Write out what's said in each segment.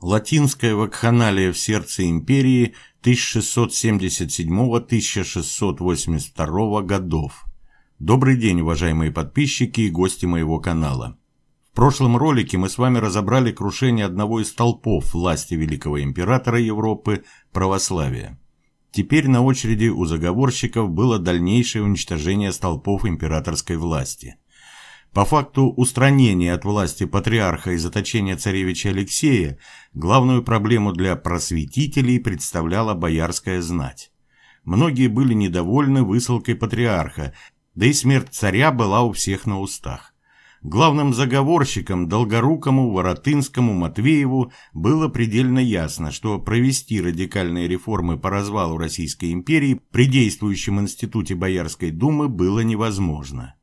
Латинская вакханалия в сердце империи 1677-1682 годов. Добрый день, уважаемые подписчики и гости моего канала. В прошлом ролике мы с вами разобрали крушение одного из толпов власти великого императора Европы – православия. Теперь на очереди у заговорщиков было дальнейшее уничтожение столпов императорской власти – по факту устранения от власти патриарха и заточения царевича Алексея главную проблему для просветителей представляла боярская знать. Многие были недовольны высылкой патриарха, да и смерть царя была у всех на устах. Главным заговорщикам Долгорукому, Воротынскому, Матвееву было предельно ясно, что провести радикальные реформы по развалу Российской империи при действующем институте Боярской думы было невозможно.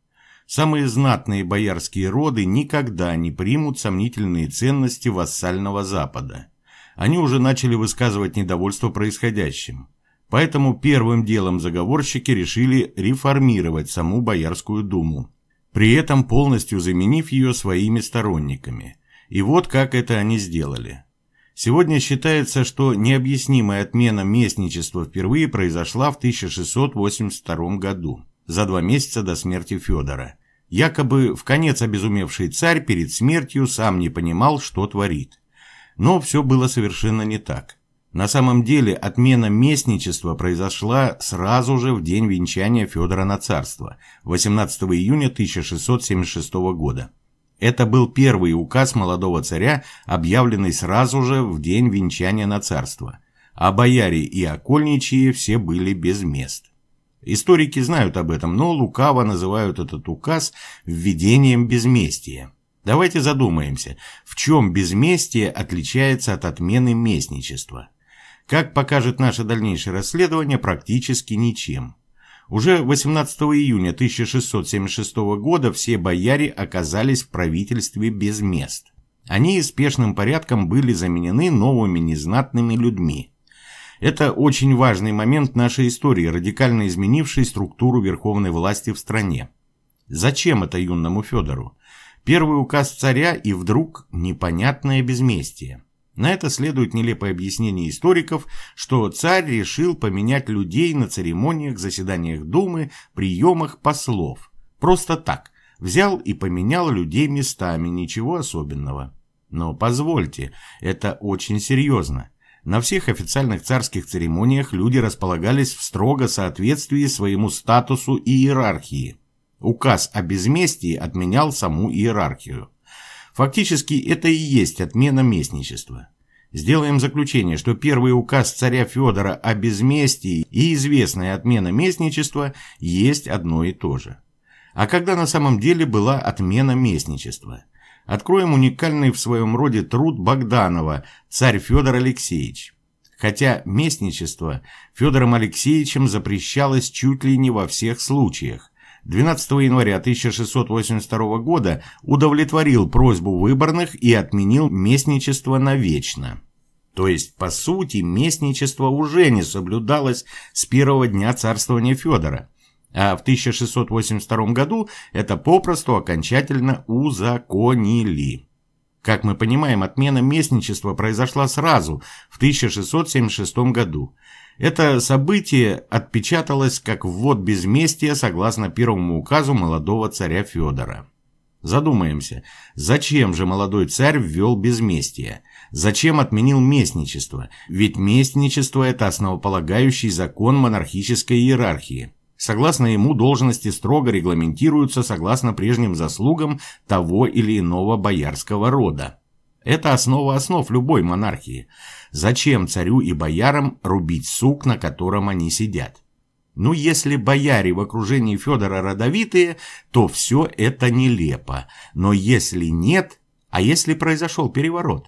Самые знатные боярские роды никогда не примут сомнительные ценности вассального Запада. Они уже начали высказывать недовольство происходящим. Поэтому первым делом заговорщики решили реформировать саму Боярскую думу, при этом полностью заменив ее своими сторонниками. И вот как это они сделали. Сегодня считается, что необъяснимая отмена местничества впервые произошла в 1682 году за два месяца до смерти Федора. Якобы в конец обезумевший царь перед смертью сам не понимал, что творит. Но все было совершенно не так. На самом деле отмена местничества произошла сразу же в день венчания Федора на царство, 18 июня 1676 года. Это был первый указ молодого царя, объявленный сразу же в день венчания на царство. А бояре и окольничьи все были без мест. Историки знают об этом, но лукаво называют этот указ введением безместия. Давайте задумаемся, в чем безместие отличается от отмены местничества. Как покажет наше дальнейшее расследование, практически ничем. Уже 18 июня 1676 года все бояре оказались в правительстве без мест. Они спешным порядком были заменены новыми незнатными людьми – это очень важный момент нашей истории, радикально изменивший структуру верховной власти в стране. Зачем это юному Федору? Первый указ царя и вдруг непонятное безместие. На это следует нелепое объяснение историков, что царь решил поменять людей на церемониях, заседаниях Думы, приемах послов. Просто так. Взял и поменял людей местами, ничего особенного. Но позвольте, это очень серьезно. На всех официальных царских церемониях люди располагались в строго соответствии своему статусу и иерархии. Указ о безместии отменял саму иерархию. Фактически это и есть отмена местничества. Сделаем заключение, что первый указ царя Федора о безместии и известная отмена местничества есть одно и то же. А когда на самом деле была отмена местничества – откроем уникальный в своем роде труд Богданова «Царь Федор Алексеевич». Хотя местничество Федором Алексеевичем запрещалось чуть ли не во всех случаях. 12 января 1682 года удовлетворил просьбу выборных и отменил местничество навечно. То есть, по сути, местничество уже не соблюдалось с первого дня царствования Федора – а в 1682 году это попросту окончательно узаконили. Как мы понимаем, отмена местничества произошла сразу, в 1676 году. Это событие отпечаталось как ввод безместия согласно первому указу молодого царя Федора. Задумаемся, зачем же молодой царь ввел безместие? Зачем отменил местничество? Ведь местничество – это основополагающий закон монархической иерархии. Согласно ему, должности строго регламентируются согласно прежним заслугам того или иного боярского рода. Это основа основ любой монархии. Зачем царю и боярам рубить сук, на котором они сидят? Ну, если бояре в окружении Федора родовитые, то все это нелепо. Но если нет, а если произошел переворот?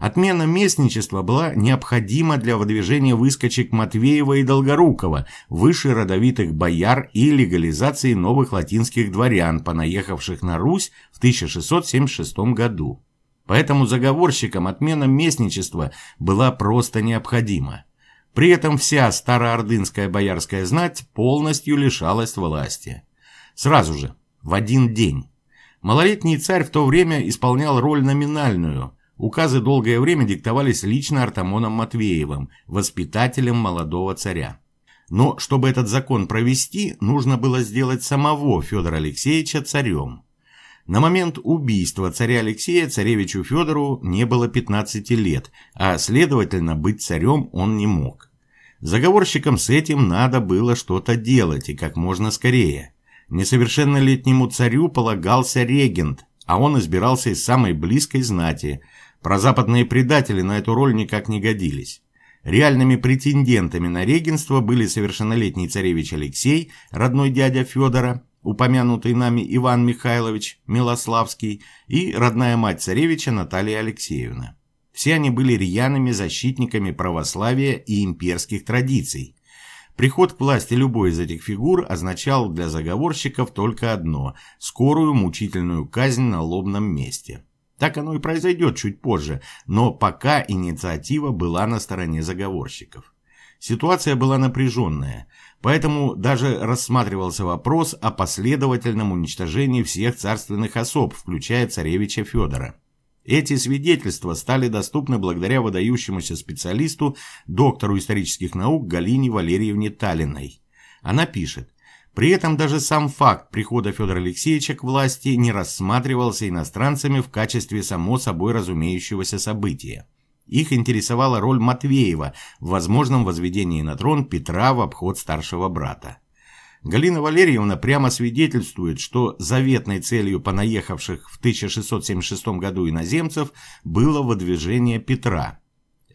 Отмена местничества была необходима для выдвижения выскочек Матвеева и Долгорукова, выше родовитых бояр и легализации новых латинских дворян, понаехавших на Русь в 1676 году. Поэтому заговорщикам отмена местничества была просто необходима. При этом вся староордынская боярская знать полностью лишалась власти. Сразу же, в один день. Малолетний царь в то время исполнял роль номинальную – Указы долгое время диктовались лично Артамоном Матвеевым, воспитателем молодого царя. Но чтобы этот закон провести, нужно было сделать самого Федора Алексеевича царем. На момент убийства царя Алексея царевичу Федору не было 15 лет, а следовательно быть царем он не мог. Заговорщикам с этим надо было что-то делать и как можно скорее. Несовершеннолетнему царю полагался регент, а он избирался из самой близкой знати – Прозападные предатели на эту роль никак не годились. Реальными претендентами на регенство были совершеннолетний царевич Алексей, родной дядя Федора, упомянутый нами Иван Михайлович Милославский и родная мать царевича Наталья Алексеевна. Все они были рьяными защитниками православия и имперских традиций. Приход к власти любой из этих фигур означал для заговорщиков только одно – скорую мучительную казнь на лобном месте – так оно и произойдет чуть позже, но пока инициатива была на стороне заговорщиков. Ситуация была напряженная, поэтому даже рассматривался вопрос о последовательном уничтожении всех царственных особ, включая царевича Федора. Эти свидетельства стали доступны благодаря выдающемуся специалисту, доктору исторических наук Галине Валерьевне Талиной. Она пишет, при этом даже сам факт прихода Федора Алексеевича к власти не рассматривался иностранцами в качестве само собой разумеющегося события. Их интересовала роль Матвеева в возможном возведении на трон Петра в обход старшего брата. Галина Валерьевна прямо свидетельствует, что заветной целью понаехавших в 1676 году иноземцев было выдвижение Петра.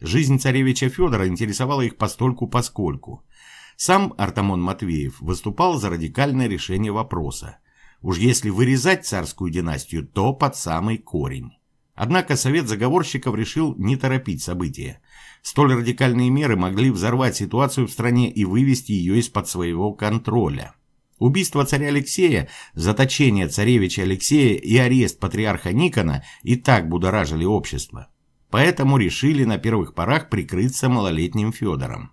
Жизнь царевича Федора интересовала их постольку-поскольку – сам Артамон Матвеев выступал за радикальное решение вопроса. Уж если вырезать царскую династию, то под самый корень. Однако Совет заговорщиков решил не торопить события. Столь радикальные меры могли взорвать ситуацию в стране и вывести ее из-под своего контроля. Убийство царя Алексея, заточение царевича Алексея и арест патриарха Никона и так будоражили общество. Поэтому решили на первых порах прикрыться малолетним Федором.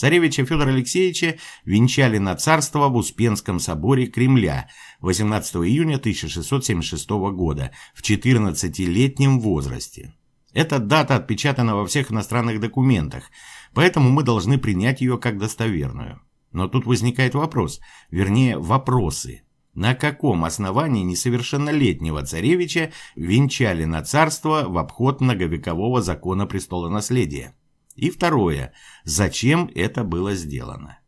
Царевича Федора Алексеевича венчали на царство в Успенском соборе Кремля 18 июня 1676 года в 14-летнем возрасте. Эта дата отпечатана во всех иностранных документах, поэтому мы должны принять ее как достоверную. Но тут возникает вопрос, вернее вопросы. На каком основании несовершеннолетнего царевича венчали на царство в обход многовекового закона престолонаследия? И второе, зачем это было сделано.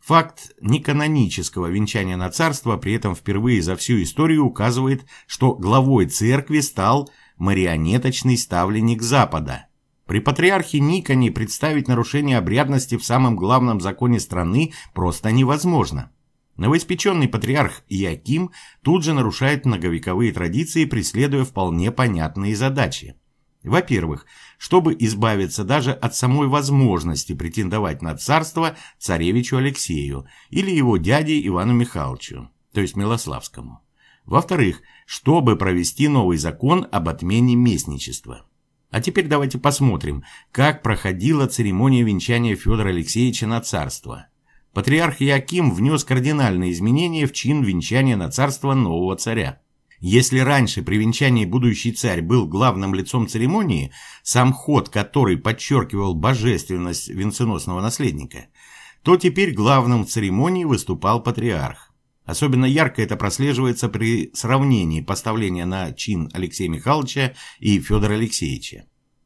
Факт неканонического венчания на царство при этом впервые за всю историю указывает, что главой церкви стал марионеточный ставленник Запада. При патриархе Никоне представить нарушение обрядности в самом главном законе страны просто невозможно. Новоиспеченный патриарх Иаким тут же нарушает многовековые традиции, преследуя вполне понятные задачи. Во-первых, чтобы избавиться даже от самой возможности претендовать на царство царевичу Алексею или его дяде Ивану Михайловичу, то есть Милославскому. Во-вторых, чтобы провести новый закон об отмене местничества. А теперь давайте посмотрим, как проходила церемония венчания Федора Алексеевича на царство. Патриарх Яким внес кардинальные изменения в чин венчания на царство нового царя. Если раньше при венчании будущий царь был главным лицом церемонии, сам ход который подчеркивал божественность венценосного наследника, то теперь главным в церемонии выступал патриарх. Особенно ярко это прослеживается при сравнении поставления на чин Алексея Михайловича и Федора Алексеевича.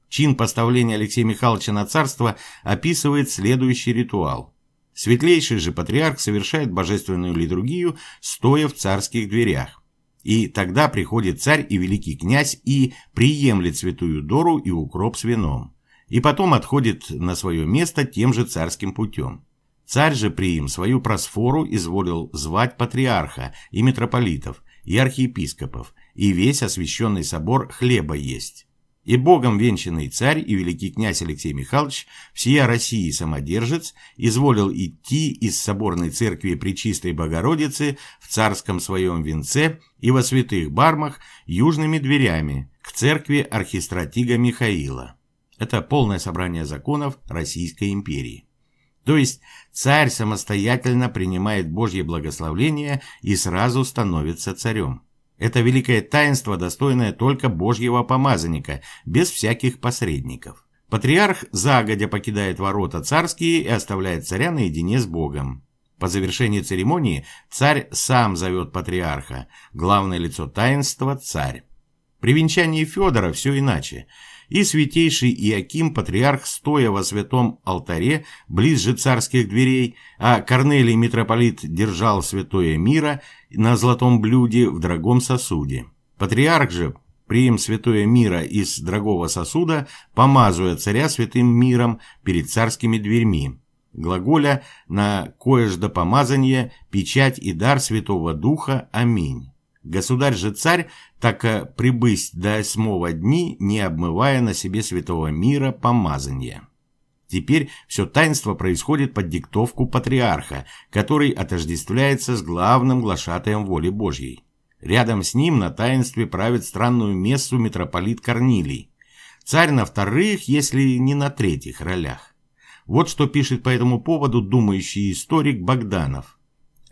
Чин поставления Алексея Михайловича на царство описывает следующий ритуал. Светлейший же патриарх совершает божественную литургию, стоя в царских дверях. И тогда приходит царь и великий князь и приемлет святую Дору и укроп с вином. И потом отходит на свое место тем же царским путем. Царь же при им свою просфору изволил звать патриарха и митрополитов, и архиепископов, и весь освященный собор хлеба есть. И богом венчанный царь и великий князь Алексей Михайлович, всея России самодержец, изволил идти из соборной церкви Пречистой Богородицы в царском своем венце и во святых бармах южными дверями к церкви архистратига Михаила. Это полное собрание законов Российской империи. То есть царь самостоятельно принимает Божье благословление и сразу становится царем. Это великое таинство, достойное только божьего помазанника, без всяких посредников. Патриарх загодя покидает ворота царские и оставляет царя наедине с Богом. По завершении церемонии царь сам зовет патриарха, главное лицо таинства – царь. При венчании Федора все иначе – и святейший Иаким, патриарх, стоя во святом алтаре, близ же царских дверей, а Корнелий, митрополит, держал святое мира на золотом блюде в дорогом сосуде. Патриарх же, прием святое мира из дорогого сосуда, помазуя царя святым миром перед царскими дверьми. Глаголя на коежда помазание, печать и дар Святого Духа. Аминь. Государь же царь, так э, прибысь до восьмого дни, не обмывая на себе святого мира помазания. Теперь все таинство происходит под диктовку патриарха, который отождествляется с главным глашатаем воли Божьей. Рядом с ним на таинстве правит странную мессу митрополит Корнилий. Царь на вторых, если не на третьих ролях. Вот что пишет по этому поводу думающий историк Богданов.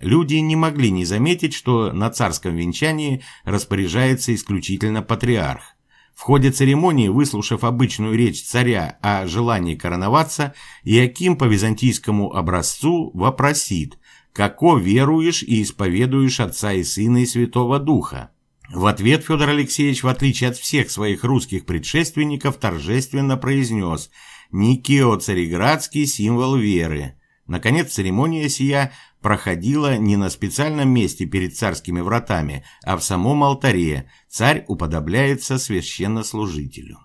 Люди не могли не заметить, что на царском венчании распоряжается исключительно патриарх. В ходе церемонии, выслушав обычную речь царя о желании короноваться, Иаким по византийскому образцу вопросит «Како веруешь и исповедуешь Отца и Сына и Святого Духа?» В ответ Федор Алексеевич, в отличие от всех своих русских предшественников, торжественно произнес «Никео Цареградский – символ веры». Наконец, церемония сия проходила не на специальном месте перед царскими вратами, а в самом алтаре царь уподобляется священнослужителю.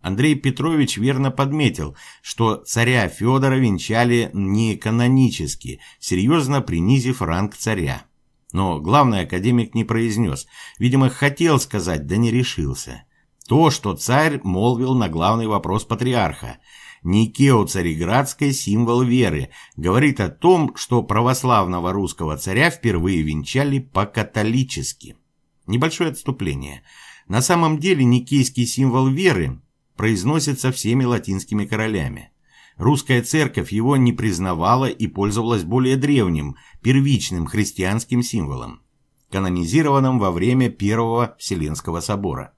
Андрей Петрович верно подметил, что царя Федора венчали не канонически, серьезно принизив ранг царя. Но главный академик не произнес, видимо, хотел сказать, да не решился. То, что царь молвил на главный вопрос патриарха – Никео Цареградской символ веры, говорит о том, что православного русского царя впервые венчали по-католически. Небольшое отступление. На самом деле никейский символ веры произносится всеми латинскими королями. Русская церковь его не признавала и пользовалась более древним, первичным христианским символом, канонизированным во время Первого Вселенского собора.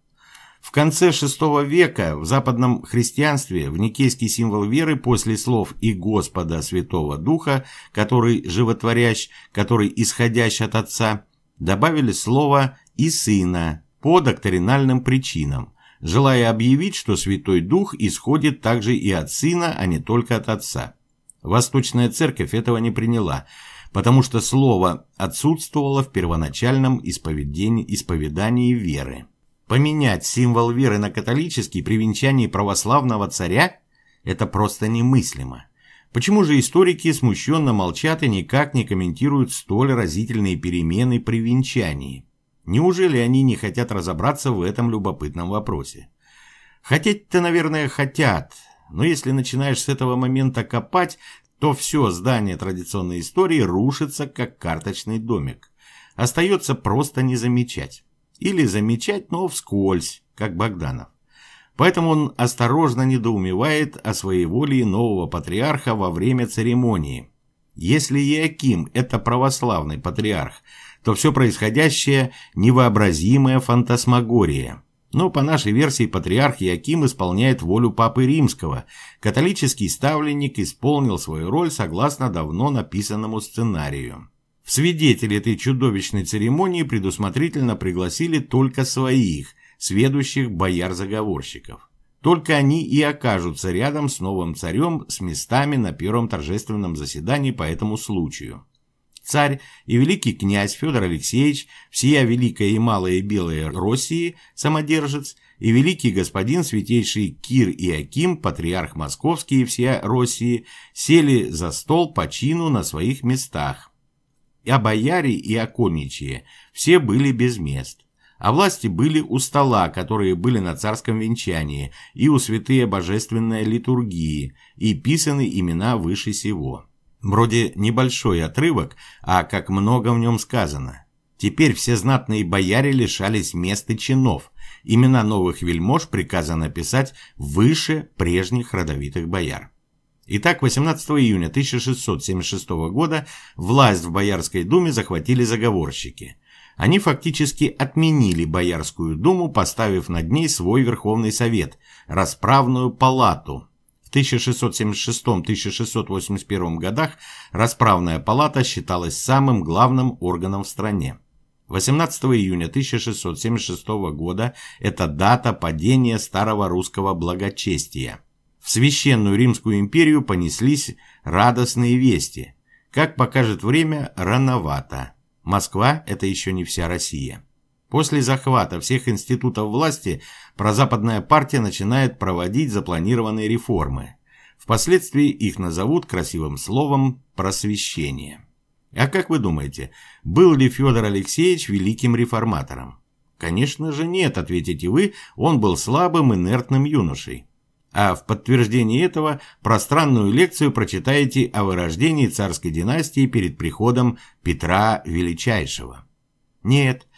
В конце VI века в западном христианстве в никейский символ веры после слов «и Господа Святого Духа, который животворящ, который исходящ от Отца», добавили слово «и Сына» по доктринальным причинам, желая объявить, что Святой Дух исходит также и от Сына, а не только от Отца. Восточная Церковь этого не приняла, потому что слово отсутствовало в первоначальном исповедании веры. Поменять символ веры на католический при венчании православного царя – это просто немыслимо. Почему же историки смущенно молчат и никак не комментируют столь разительные перемены при венчании? Неужели они не хотят разобраться в этом любопытном вопросе? Хотеть-то, наверное, хотят, но если начинаешь с этого момента копать, то все здание традиционной истории рушится, как карточный домик. Остается просто не замечать или замечать, но вскользь, как Богданов. Поэтому он осторожно недоумевает о своей воле нового патриарха во время церемонии. Если Иаким – это православный патриарх, то все происходящее – невообразимая фантасмагория. Но по нашей версии патриарх Яким исполняет волю Папы Римского. Католический ставленник исполнил свою роль согласно давно написанному сценарию. В свидетели этой чудовищной церемонии предусмотрительно пригласили только своих, сведущих бояр-заговорщиков. Только они и окажутся рядом с новым царем с местами на первом торжественном заседании по этому случаю. Царь и великий князь Федор Алексеевич, всея великая и малая и белая России, самодержец, и великий господин святейший Кир и Аким, патриарх московский и всея России, сели за стол по чину на своих местах, и о бояре и о оконничьи все были без мест. А власти были у стола, которые были на царском венчании, и у святые божественной литургии, и писаны имена выше сего. Вроде небольшой отрывок, а как много в нем сказано. Теперь все знатные бояре лишались места чинов. Имена новых вельмож приказано писать выше прежних родовитых бояр. Итак, 18 июня 1676 года власть в Боярской думе захватили заговорщики. Они фактически отменили Боярскую думу, поставив над ней свой Верховный Совет, расправную палату, В 1676-1681 годах расправная палата считалась самым главным органом в стране. 18 июня 1676 года – это дата падения старого русского благочестия. В Священную Римскую империю понеслись радостные вести. Как покажет время, рановато. Москва – это еще не вся Россия. После захвата всех институтов власти прозападная партия начинает проводить запланированные реформы. Впоследствии их назовут красивым словом «просвещение». А как вы думаете, был ли Федор Алексеевич великим реформатором? Конечно же нет, ответите вы, он был слабым, инертным юношей. А в подтверждении этого пространную лекцию прочитаете о вырождении царской династии перед приходом Петра Величайшего. Нет,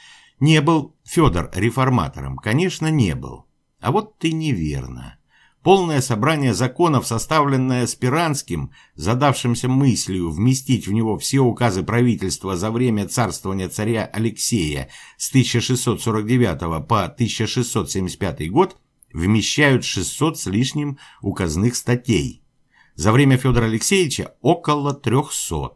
не был Федор реформатором, конечно, не был. А вот ты неверно. Полное собрание законов, составленное Спиранским, задавшимся мыслью вместить в него все указы правительства за время царствования царя Алексея с 1649 по 1675 год – вмещают 600 с лишним указных статей. За время Федора Алексеевича около 300.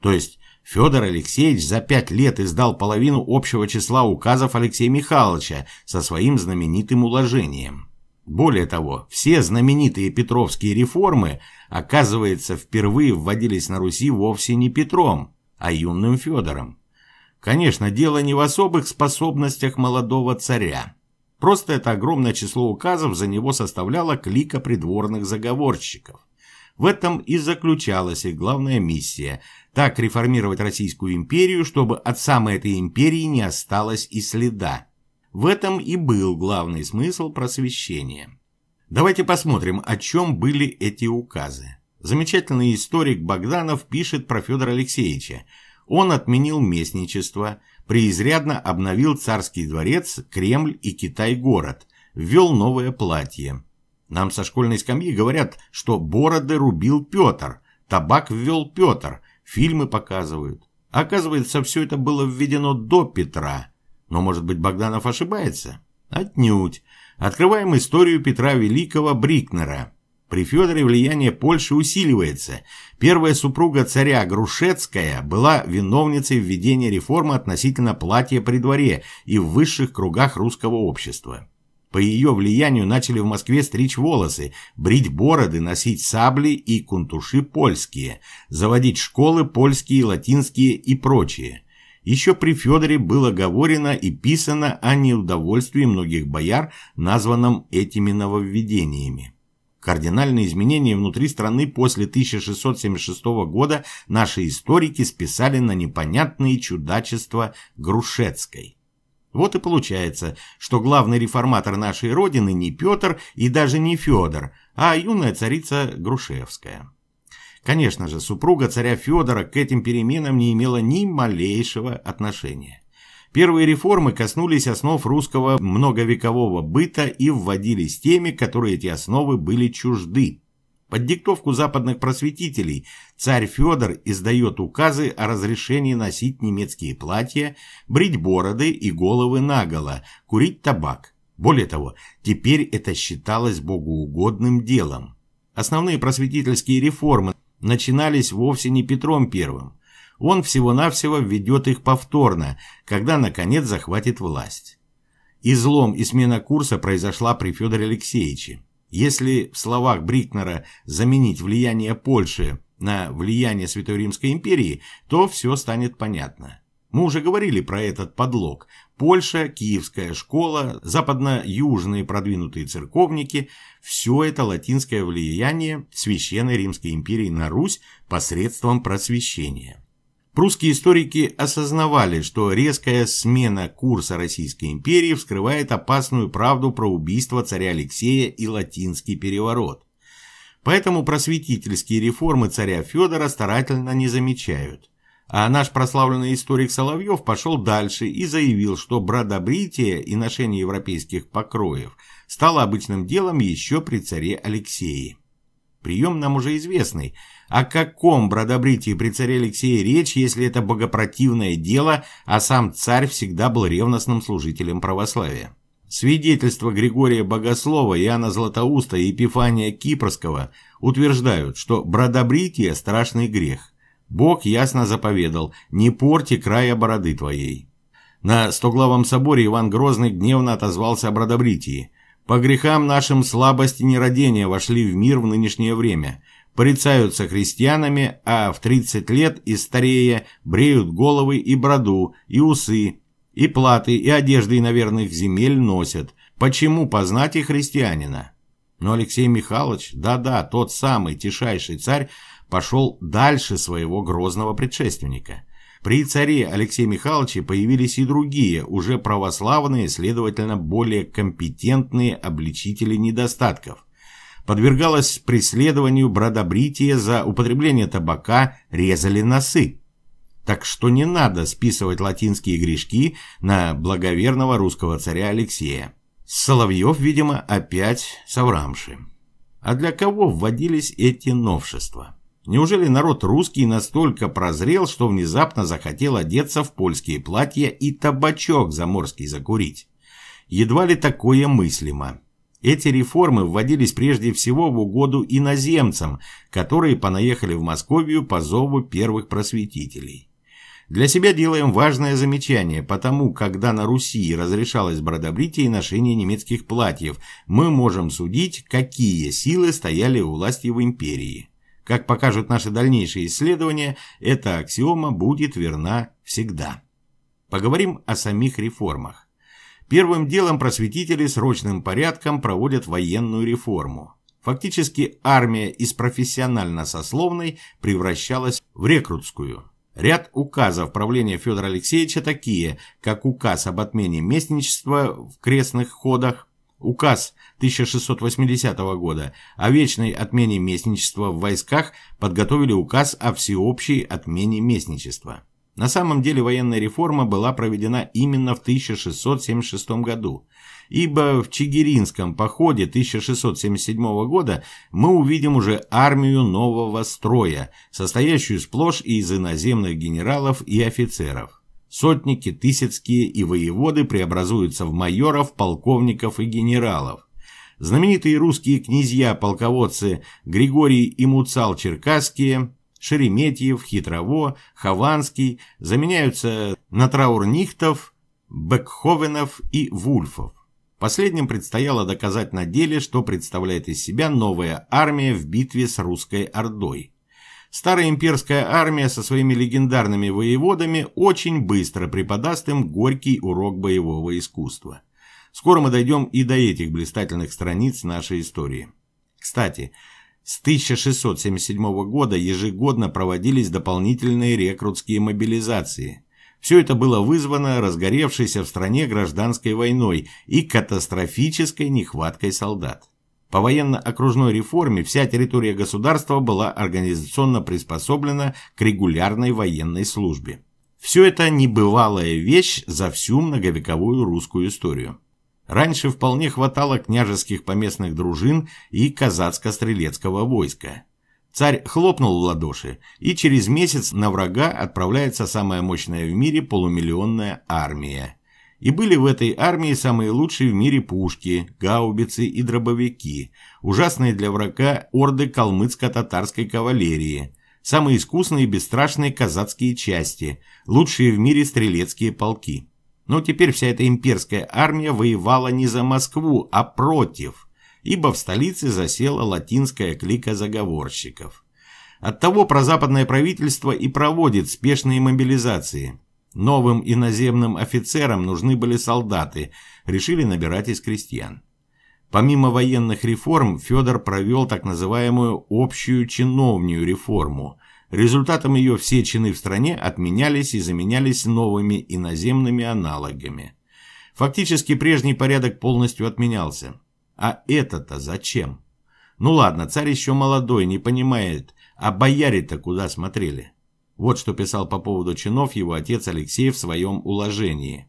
То есть Федор Алексеевич за пять лет издал половину общего числа указов Алексея Михайловича со своим знаменитым уложением. Более того, все знаменитые петровские реформы, оказывается, впервые вводились на Руси вовсе не Петром, а юным Федором. Конечно, дело не в особых способностях молодого царя. Просто это огромное число указов за него составляло клика придворных заговорщиков. В этом и заключалась их главная миссия – так реформировать Российскую империю, чтобы от самой этой империи не осталось и следа. В этом и был главный смысл просвещения. Давайте посмотрим, о чем были эти указы. Замечательный историк Богданов пишет про Федора Алексеевича. Он отменил местничество – преизрядно обновил царский дворец, Кремль и Китай-город, ввел новое платье. Нам со школьной скамьи говорят, что бороды рубил Петр, табак ввел Петр, фильмы показывают. Оказывается, все это было введено до Петра. Но, может быть, Богданов ошибается? Отнюдь. Открываем историю Петра Великого Брикнера – при Федоре влияние Польши усиливается. Первая супруга царя Грушецкая была виновницей введения реформы относительно платья при дворе и в высших кругах русского общества. По ее влиянию начали в Москве стричь волосы, брить бороды, носить сабли и кунтуши польские, заводить школы польские, латинские и прочее. Еще при Федоре было говорено и писано о неудовольствии многих бояр, названном этими нововведениями. Кардинальные изменения внутри страны после 1676 года наши историки списали на непонятные чудачества Грушецкой. Вот и получается, что главный реформатор нашей родины не Петр и даже не Федор, а юная царица Грушевская. Конечно же, супруга царя Федора к этим переменам не имела ни малейшего отношения. Первые реформы коснулись основ русского многовекового быта и вводились теми, которые эти основы были чужды. Под диктовку западных просветителей царь Федор издает указы о разрешении носить немецкие платья, брить бороды и головы наголо, курить табак. Более того, теперь это считалось богоугодным делом. Основные просветительские реформы начинались вовсе не Петром Первым. Он всего-навсего введет их повторно, когда наконец захватит власть. Излом и смена курса произошла при Федоре Алексеевиче. Если в словах Брикнера заменить влияние Польши на влияние Святой Римской империи, то все станет понятно. Мы уже говорили про этот подлог. Польша, Киевская школа, западно-южные продвинутые церковники – все это латинское влияние Священной Римской империи на Русь посредством просвещения. Прусские историки осознавали, что резкая смена курса Российской империи вскрывает опасную правду про убийство царя Алексея и латинский переворот. Поэтому просветительские реформы царя Федора старательно не замечают. А наш прославленный историк Соловьев пошел дальше и заявил, что бродобритие и ношение европейских покроев стало обычным делом еще при царе Алексее. Прием нам уже известный – о каком бродобритии при царе Алексея речь, если это богопротивное дело, а сам царь всегда был ревностным служителем православия? Свидетельства Григория Богослова, Иоанна Златоуста и Епифания Кипрского утверждают, что бродобритие – страшный грех. Бог ясно заповедал «не порти края бороды твоей». На Стоглавом соборе Иван Грозный гневно отозвался о бродобритии. «По грехам нашим слабости и нерадения вошли в мир в нынешнее время – порицаются христианами, а в 30 лет и старее бреют головы и броду, и усы, и платы, и одежды иноверных земель носят. Почему познать и христианина? Но Алексей Михайлович, да-да, тот самый тишайший царь, пошел дальше своего грозного предшественника. При царе Алексея Михайловича появились и другие, уже православные, следовательно, более компетентные обличители недостатков. Подвергалась преследованию бродобрития за употребление табака, резали носы. Так что не надо списывать латинские грешки на благоверного русского царя Алексея. Соловьев, видимо, опять соврамши. А для кого вводились эти новшества? Неужели народ русский настолько прозрел, что внезапно захотел одеться в польские платья и табачок заморский закурить? Едва ли такое мыслимо. Эти реформы вводились прежде всего в угоду иноземцам, которые понаехали в Московию по зову первых просветителей. Для себя делаем важное замечание, потому когда на Руси разрешалось бродобритие и ношение немецких платьев, мы можем судить, какие силы стояли у власти в империи. Как покажут наши дальнейшие исследования, эта аксиома будет верна всегда. Поговорим о самих реформах. Первым делом просветители срочным порядком проводят военную реформу. Фактически армия из профессионально-сословной превращалась в рекрутскую. Ряд указов правления Федора Алексеевича такие, как указ об отмене местничества в крестных ходах, указ 1680 года о вечной отмене местничества в войсках подготовили указ о всеобщей отмене местничества. На самом деле военная реформа была проведена именно в 1676 году, ибо в Чигиринском походе 1677 года мы увидим уже армию нового строя, состоящую сплошь из иноземных генералов и офицеров. Сотники, тысяцкие и воеводы преобразуются в майоров, полковников и генералов. Знаменитые русские князья-полководцы Григорий и Муцал Черкасские, Шереметьев, Хитрово, Хованский заменяются на Траурнихтов, Бекховенов и Вульфов. Последним предстояло доказать на деле, что представляет из себя новая армия в битве с русской ордой. Старая имперская армия со своими легендарными воеводами очень быстро преподаст им горький урок боевого искусства. Скоро мы дойдем и до этих блистательных страниц нашей истории. Кстати, с 1677 года ежегодно проводились дополнительные рекрутские мобилизации. Все это было вызвано разгоревшейся в стране гражданской войной и катастрофической нехваткой солдат. По военно-окружной реформе вся территория государства была организационно приспособлена к регулярной военной службе. Все это небывалая вещь за всю многовековую русскую историю. Раньше вполне хватало княжеских поместных дружин и казацко-стрелецкого войска. Царь хлопнул в ладоши, и через месяц на врага отправляется самая мощная в мире полумиллионная армия. И были в этой армии самые лучшие в мире пушки, гаубицы и дробовики, ужасные для врага орды калмыцко-татарской кавалерии, самые искусные и бесстрашные казацкие части, лучшие в мире стрелецкие полки. Но теперь вся эта имперская армия воевала не за Москву, а против, ибо в столице засела латинская клика заговорщиков. Оттого прозападное правительство и проводит спешные мобилизации. Новым иноземным офицерам нужны были солдаты, решили набирать из крестьян. Помимо военных реформ, Федор провел так называемую «общую чиновнюю реформу», Результатом ее все чины в стране отменялись и заменялись новыми иноземными аналогами. Фактически прежний порядок полностью отменялся. А это-то зачем? Ну ладно, царь еще молодой, не понимает, а бояре-то куда смотрели? Вот что писал по поводу чинов его отец Алексей в своем уложении.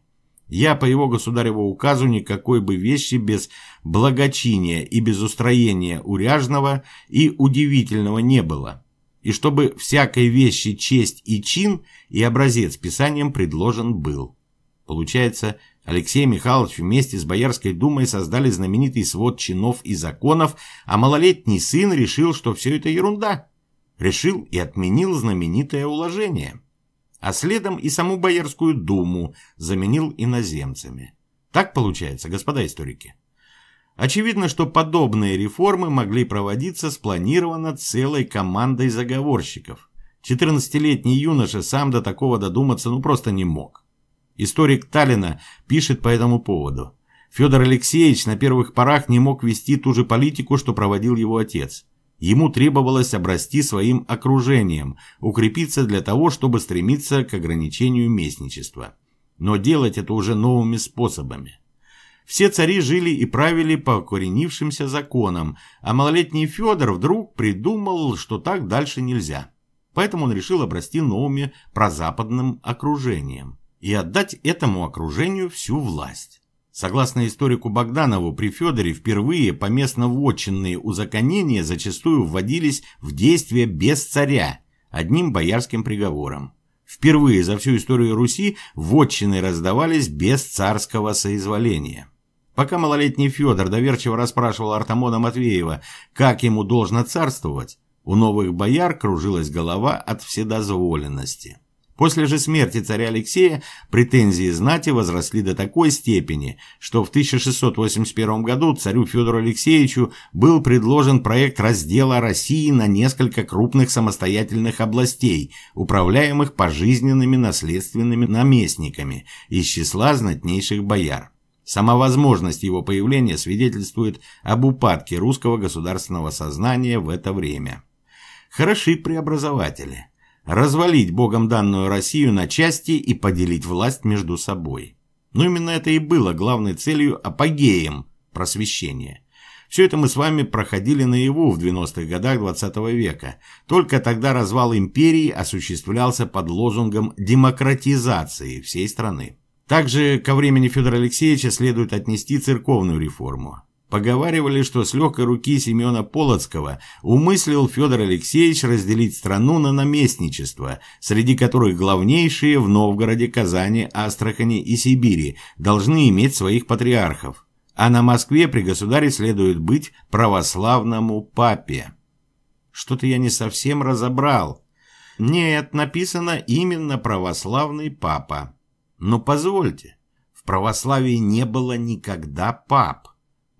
«Я по его государеву указу никакой бы вещи без благочиния и без устроения уряжного и удивительного не было» и чтобы всякой вещи честь и чин и образец писанием предложен был. Получается, Алексей Михайлович вместе с Боярской думой создали знаменитый свод чинов и законов, а малолетний сын решил, что все это ерунда. Решил и отменил знаменитое уложение. А следом и саму Боярскую думу заменил иноземцами. Так получается, господа историки? Очевидно, что подобные реформы могли проводиться спланированно целой командой заговорщиков. 14-летний юноша сам до такого додуматься ну просто не мог. Историк Таллина пишет по этому поводу. Федор Алексеевич на первых порах не мог вести ту же политику, что проводил его отец. Ему требовалось обрасти своим окружением, укрепиться для того, чтобы стремиться к ограничению местничества. Но делать это уже новыми способами. Все цари жили и правили по коренившимся законам, а малолетний Федор вдруг придумал, что так дальше нельзя. Поэтому он решил обрасти новыми прозападным окружением и отдать этому окружению всю власть. Согласно историку Богданову, при Федоре впервые поместно-вотчинные узаконения зачастую вводились в действие без царя, одним боярским приговором. Впервые за всю историю Руси вотчины раздавались без царского соизволения. Пока малолетний Федор доверчиво расспрашивал Артамона Матвеева, как ему должно царствовать, у новых бояр кружилась голова от вседозволенности. После же смерти царя Алексея претензии знати возросли до такой степени, что в 1681 году царю Федору Алексеевичу был предложен проект раздела России на несколько крупных самостоятельных областей, управляемых пожизненными наследственными наместниками из числа знатнейших бояр. Сама возможность его появления свидетельствует об упадке русского государственного сознания в это время. Хороши преобразователи. Развалить богом данную Россию на части и поделить власть между собой. Но именно это и было главной целью апогеем просвещения. Все это мы с вами проходили наяву в 90-х годах 20 -го века. Только тогда развал империи осуществлялся под лозунгом демократизации всей страны. Также ко времени Федора Алексеевича следует отнести церковную реформу. Поговаривали, что с легкой руки Семена Полоцкого умыслил Федор Алексеевич разделить страну на наместничество, среди которых главнейшие в Новгороде, Казани, Астрахани и Сибири должны иметь своих патриархов. А на Москве при государе следует быть православному папе. Что-то я не совсем разобрал. Нет, написано именно православный папа. Но позвольте, в православии не было никогда пап.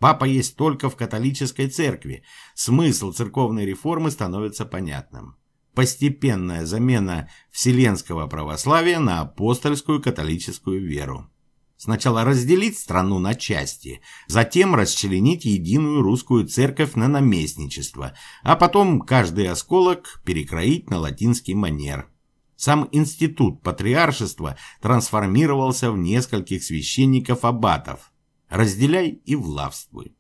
Папа есть только в католической церкви. Смысл церковной реформы становится понятным. Постепенная замена вселенского православия на апостольскую католическую веру. Сначала разделить страну на части, затем расчленить единую русскую церковь на наместничество, а потом каждый осколок перекроить на латинский манер – сам институт патриаршества трансформировался в нескольких священников-аббатов. Разделяй и влавствуй.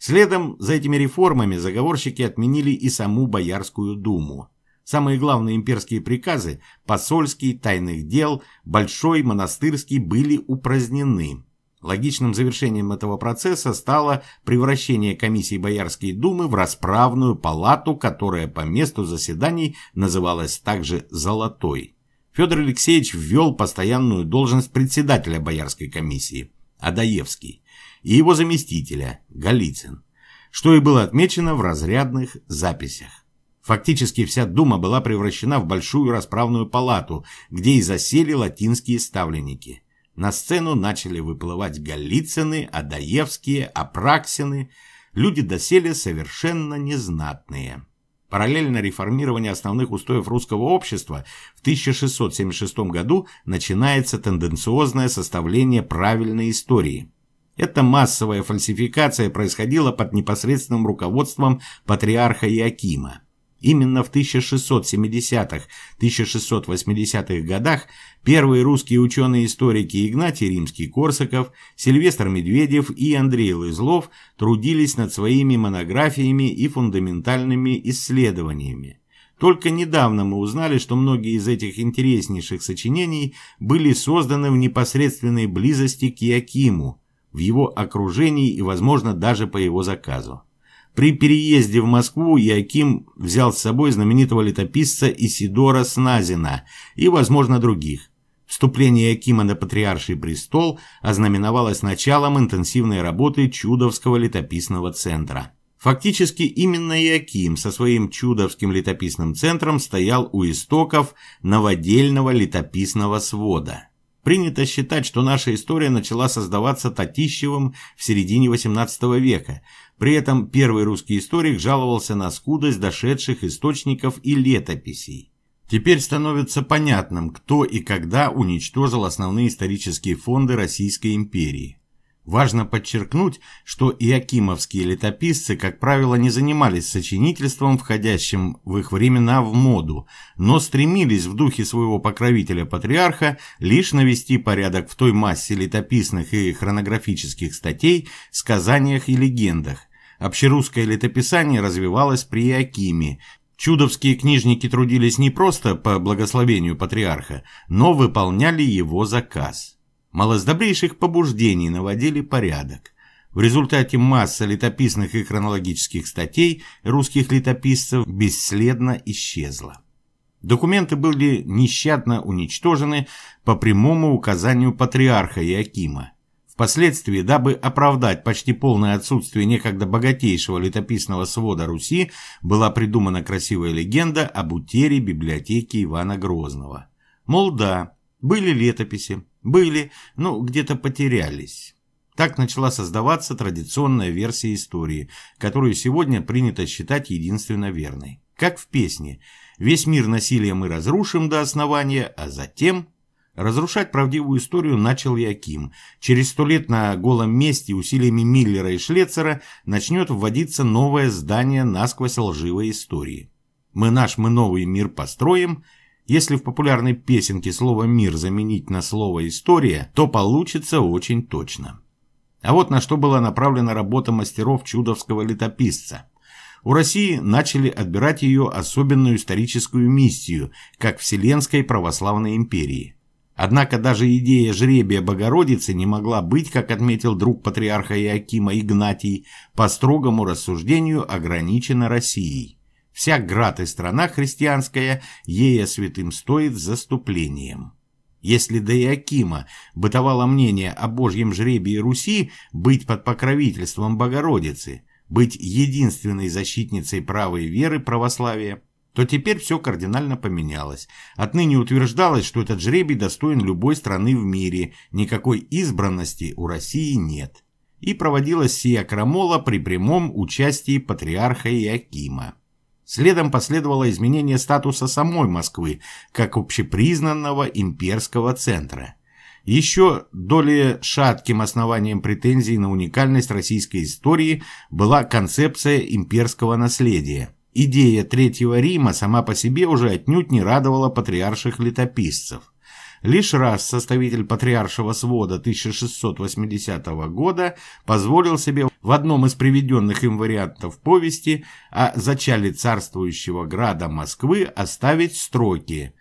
Следом за этими реформами заговорщики отменили и саму Боярскую думу. Самые главные имперские приказы – посольский, тайных дел, большой, монастырский – были упразднены. Логичным завершением этого процесса стало превращение комиссии Боярской думы в расправную палату, которая по месту заседаний называлась также «Золотой». Федор Алексеевич ввел постоянную должность председателя Боярской комиссии, Адаевский, и его заместителя, Голицын, что и было отмечено в разрядных записях. Фактически вся дума была превращена в большую расправную палату, где и засели латинские ставленники – на сцену начали выплывать Голицыны, Адаевские, Апраксины, люди доселе совершенно незнатные. Параллельно реформированию основных устоев русского общества в 1676 году начинается тенденциозное составление правильной истории. Эта массовая фальсификация происходила под непосредственным руководством патриарха Иакима. Именно в 1670-1680-х годах первые русские ученые-историки Игнатий Римский-Корсаков, Сильвестр Медведев и Андрей Лызлов трудились над своими монографиями и фундаментальными исследованиями. Только недавно мы узнали, что многие из этих интереснейших сочинений были созданы в непосредственной близости к Якиму, в его окружении и, возможно, даже по его заказу. При переезде в Москву Яким взял с собой знаменитого летописца Исидора Сназина и, возможно, других. Вступление Якима на патриарший престол ознаменовалось началом интенсивной работы Чудовского летописного центра. Фактически именно Яким со своим Чудовским летописным центром стоял у истоков новодельного летописного свода. Принято считать, что наша история начала создаваться Татищевым в середине XVIII века, при этом первый русский историк жаловался на скудость дошедших источников и летописей. Теперь становится понятным, кто и когда уничтожил основные исторические фонды Российской империи. Важно подчеркнуть, что иакимовские летописцы, как правило, не занимались сочинительством, входящим в их времена в моду, но стремились в духе своего покровителя-патриарха лишь навести порядок в той массе летописных и хронографических статей, сказаниях и легендах, Общерусское летописание развивалось при Акиме. Чудовские книжники трудились не просто по благословению патриарха, но выполняли его заказ. Малоздобрейших побуждений наводили порядок. В результате масса летописных и хронологических статей русских летописцев бесследно исчезла. Документы были нещадно уничтожены по прямому указанию патриарха Якима. Впоследствии, дабы оправдать почти полное отсутствие некогда богатейшего летописного свода Руси, была придумана красивая легенда об утере библиотеки Ивана Грозного. Мол, да, были летописи, были, но ну, где-то потерялись. Так начала создаваться традиционная версия истории, которую сегодня принято считать единственно верной. Как в песне «Весь мир насилием мы разрушим до основания, а затем Разрушать правдивую историю начал Яким. Через сто лет на голом месте усилиями Миллера и Шлецера начнет вводиться новое здание насквозь лживой истории. «Мы наш, мы новый мир построим», если в популярной песенке слово «мир» заменить на слово «история», то получится очень точно. А вот на что была направлена работа мастеров чудовского летописца. У России начали отбирать ее особенную историческую миссию, как Вселенской Православной Империи – Однако даже идея жребия Богородицы не могла быть, как отметил друг патриарха Иакима Игнатий, по строгому рассуждению ограничена Россией. Вся град и страна христианская ея святым стоит заступлением. Если до Иакима бытовало мнение о Божьем жребии Руси быть под покровительством Богородицы, быть единственной защитницей правой веры православия, то теперь все кардинально поменялось. Отныне утверждалось, что этот жребий достоин любой страны в мире, никакой избранности у России нет. И проводилась сия крамола при прямом участии патриарха Иакима. Следом последовало изменение статуса самой Москвы, как общепризнанного имперского центра. Еще более шатким основанием претензий на уникальность российской истории была концепция имперского наследия – Идея Третьего Рима сама по себе уже отнюдь не радовала патриарших летописцев. Лишь раз составитель патриаршего свода 1680 года позволил себе в одном из приведенных им вариантов повести о зачале царствующего града Москвы оставить строки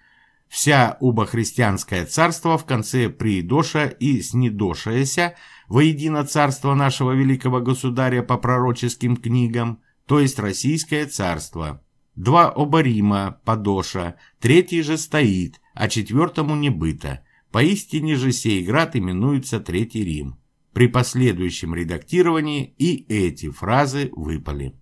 «Вся убохристианское царство в конце приидоша и снидошаяся, воедино царство нашего великого государя по пророческим книгам», то есть Российское царство. Два оборима, подоша, третий же стоит, а четвертому не быто. Поистине же сей град именуется Третий Рим. При последующем редактировании и эти фразы выпали.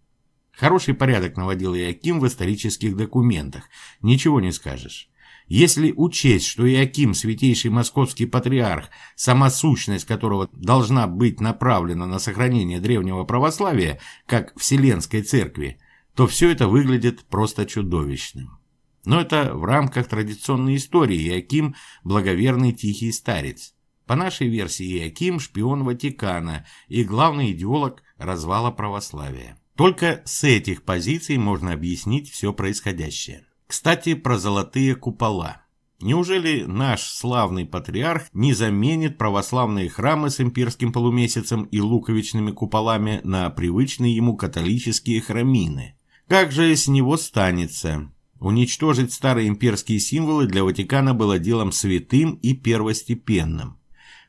Хороший порядок наводил яким в исторических документах, ничего не скажешь. Если учесть, что Иаким, святейший московский патриарх, сама сущность которого должна быть направлена на сохранение древнего православия, как Вселенской Церкви, то все это выглядит просто чудовищным. Но это в рамках традиционной истории Иаким – благоверный тихий старец. По нашей версии Иаким – шпион Ватикана и главный идеолог развала православия. Только с этих позиций можно объяснить все происходящее. Кстати, про золотые купола. Неужели наш славный патриарх не заменит православные храмы с имперским полумесяцем и луковичными куполами на привычные ему католические храмины? Как же с него станется? Уничтожить старые имперские символы для Ватикана было делом святым и первостепенным.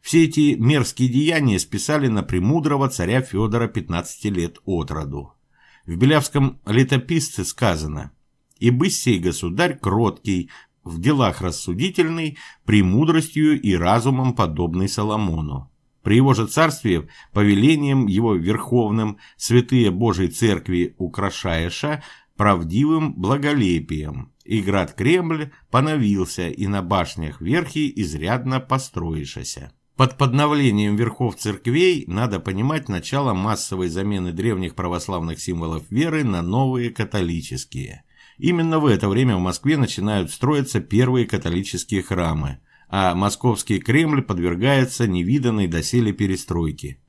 Все эти мерзкие деяния списали на премудрого царя Федора 15 лет от роду. В Белявском летописце сказано – и бысей государь кроткий, в делах рассудительный, премудростью и разумом подобный Соломону. При его же царстве, повелением его верховным, святые Божьей Церкви украшаеша правдивым благолепием, и град Кремль поновился, и на башнях верхи изрядно построишася. Под подновлением верхов церквей надо понимать начало массовой замены древних православных символов веры на новые католические – Именно в это время в Москве начинают строиться первые католические храмы, а московский Кремль подвергается невиданной доселе перестройке.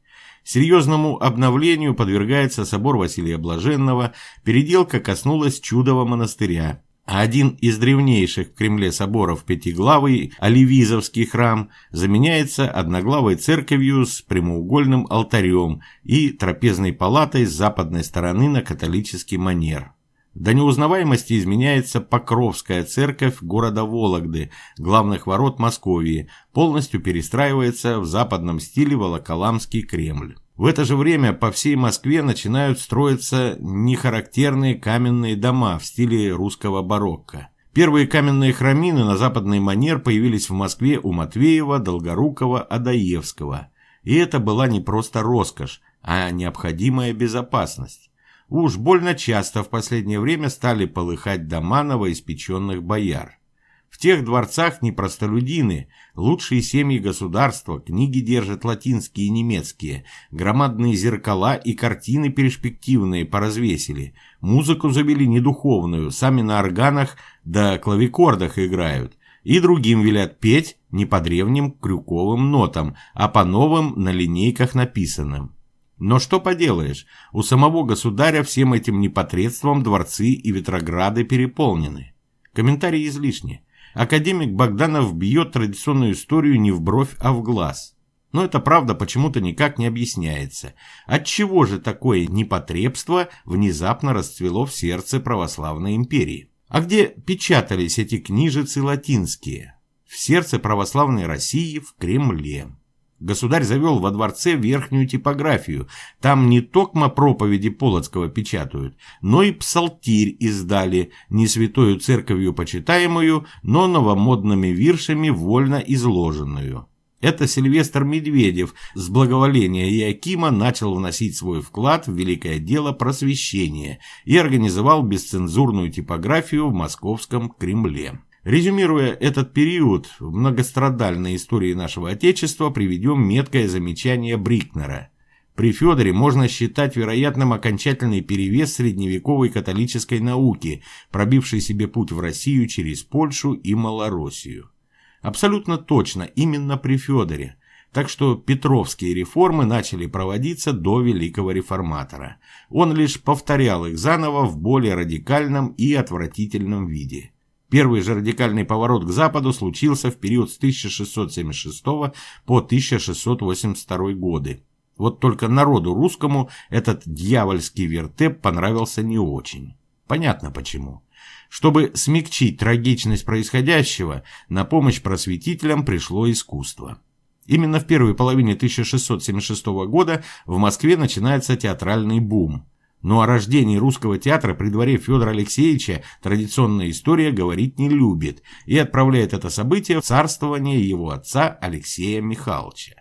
Серьезному обновлению подвергается собор Василия Блаженного, переделка коснулась чудового монастыря, а один из древнейших в Кремле соборов пятиглавый Оливизовский храм заменяется одноглавой церковью с прямоугольным алтарем и трапезной палатой с западной стороны на католический манер. До неузнаваемости изменяется Покровская церковь города Вологды, главных ворот Московии, полностью перестраивается в западном стиле Волоколамский Кремль. В это же время по всей Москве начинают строиться нехарактерные каменные дома в стиле русского барокко. Первые каменные храмины на западный манер появились в Москве у Матвеева, Долгорукова, Адаевского. И это была не просто роскошь, а необходимая безопасность. Уж больно часто в последнее время стали полыхать дома новоиспеченных бояр. В тех дворцах не простолюдины, лучшие семьи государства, книги держат латинские и немецкие, громадные зеркала и картины перспективные поразвесили, музыку завели недуховную, сами на органах да клавикордах играют, и другим велят петь не по древним крюковым нотам, а по новым на линейках написанным. Но что поделаешь, у самого государя всем этим непотребством дворцы и Ветрограды переполнены. Комментарий излишни. Академик Богданов бьет традиционную историю не в бровь, а в глаз. Но это правда почему-то никак не объясняется. Отчего же такое непотребство внезапно расцвело в сердце православной империи? А где печатались эти книжицы латинские? В сердце православной России в Кремле. Государь завел во дворце верхнюю типографию. Там не токмо проповеди Полоцкого печатают, но и псалтирь издали, не святою церковью почитаемую, но новомодными виршами вольно изложенную. Это Сильвестр Медведев с благоволения Иакима начал вносить свой вклад в великое дело просвещения и организовал бесцензурную типографию в московском Кремле. Резюмируя этот период в многострадальной истории нашего Отечества, приведем меткое замечание Брикнера. При Федоре можно считать вероятным окончательный перевес средневековой католической науки, пробившей себе путь в Россию через Польшу и Малороссию. Абсолютно точно, именно при Федоре. Так что петровские реформы начали проводиться до великого реформатора. Он лишь повторял их заново в более радикальном и отвратительном виде – Первый же радикальный поворот к западу случился в период с 1676 по 1682 годы. Вот только народу русскому этот дьявольский вертеп понравился не очень. Понятно почему. Чтобы смягчить трагичность происходящего, на помощь просветителям пришло искусство. Именно в первой половине 1676 года в Москве начинается театральный бум – но о рождении русского театра при дворе Федора Алексеевича традиционная история говорить не любит и отправляет это событие в царствование его отца Алексея Михайловича.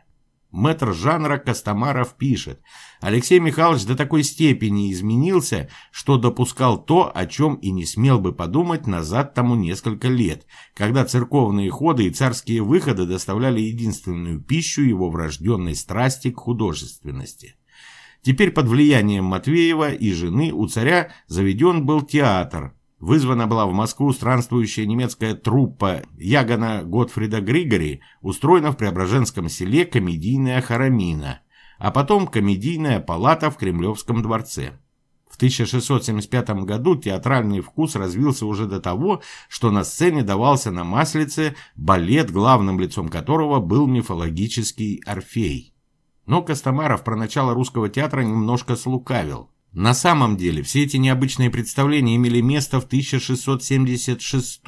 Мэтр жанра Костомаров пишет, Алексей Михайлович до такой степени изменился, что допускал то, о чем и не смел бы подумать назад тому несколько лет, когда церковные ходы и царские выходы доставляли единственную пищу его врожденной страсти к художественности – Теперь под влиянием Матвеева и жены у царя заведен был театр. Вызвана была в Москву странствующая немецкая труппа Ягана Готфрида Григори, устроена в Преображенском селе комедийная Харамина, а потом комедийная палата в Кремлевском дворце. В 1675 году театральный вкус развился уже до того, что на сцене давался на Маслице балет, главным лицом которого был мифологический Орфей. Но Костомаров про начало русского театра немножко слукавил. На самом деле, все эти необычные представления имели место в 1676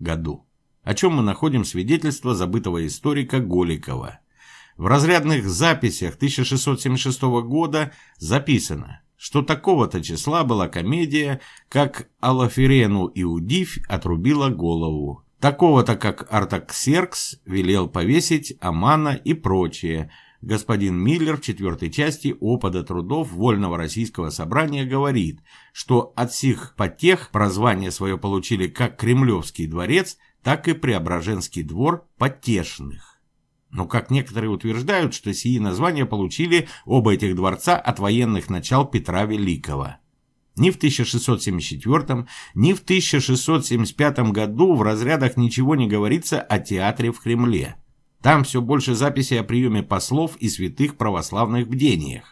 году, о чем мы находим свидетельство забытого историка Голикова. В разрядных записях 1676 года записано, что такого-то числа была комедия, как Алафирену Иудифь отрубила голову, такого-то, как Артаксеркс велел повесить Амана и прочее – Господин Миллер в четвертой части «Опада трудов Вольного Российского Собрания» говорит, что от сих потех прозвание свое получили как Кремлевский дворец, так и Преображенский двор потешных. Но как некоторые утверждают, что сии названия получили оба этих дворца от военных начал Петра Великого. Ни в 1674, ни в 1675 году в разрядах ничего не говорится о театре в Кремле. Там все больше записей о приеме послов и святых православных бдениях.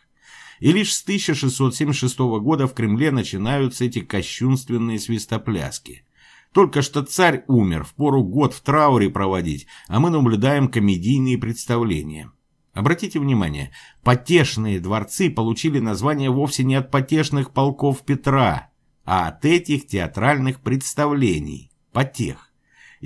И лишь с 1676 года в Кремле начинаются эти кощунственные свистопляски. Только что царь умер, в пору год в трауре проводить, а мы наблюдаем комедийные представления. Обратите внимание, потешные дворцы получили название вовсе не от потешных полков Петра, а от этих театральных представлений, потех.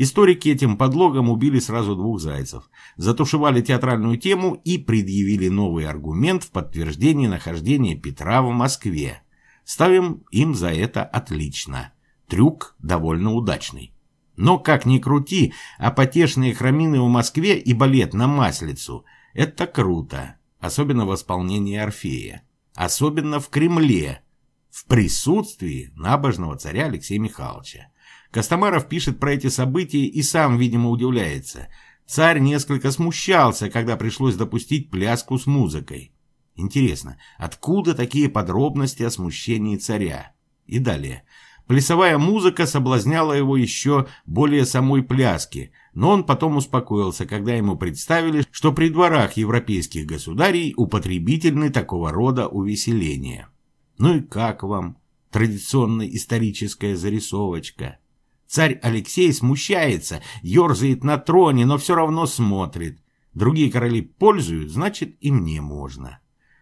Историки этим подлогом убили сразу двух зайцев, затушевали театральную тему и предъявили новый аргумент в подтверждении нахождения Петра в Москве. Ставим им за это отлично. Трюк довольно удачный. Но как ни крути, а потешные храмины в Москве и балет на Маслицу – это круто, особенно в исполнении Орфея, особенно в Кремле, в присутствии набожного царя Алексея Михайловича. Костомаров пишет про эти события и сам, видимо, удивляется. Царь несколько смущался, когда пришлось допустить пляску с музыкой. Интересно, откуда такие подробности о смущении царя? И далее. Плясовая музыка соблазняла его еще более самой пляски, но он потом успокоился, когда ему представили, что при дворах европейских государей употребительны такого рода увеселения. Ну и как вам? Традиционная историческая зарисовочка. Царь Алексей смущается, ерзает на троне, но все равно смотрит. Другие короли пользуют, значит и мне можно.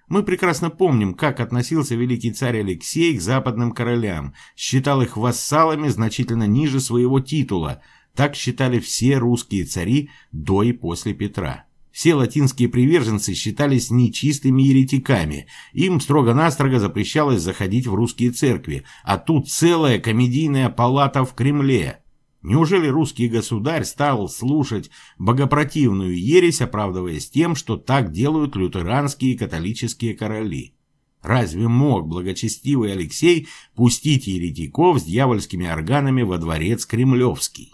Мы прекрасно помним, как относился великий царь Алексей к западным королям, считал их вассалами значительно ниже своего титула. Так считали все русские цари до и после Петра. Все латинские приверженцы считались нечистыми еретиками, им строго-настрого запрещалось заходить в русские церкви, а тут целая комедийная палата в Кремле. Неужели русский государь стал слушать богопротивную ересь, оправдываясь тем, что так делают лютеранские и католические короли? Разве мог благочестивый Алексей пустить еретиков с дьявольскими органами во дворец Кремлевский?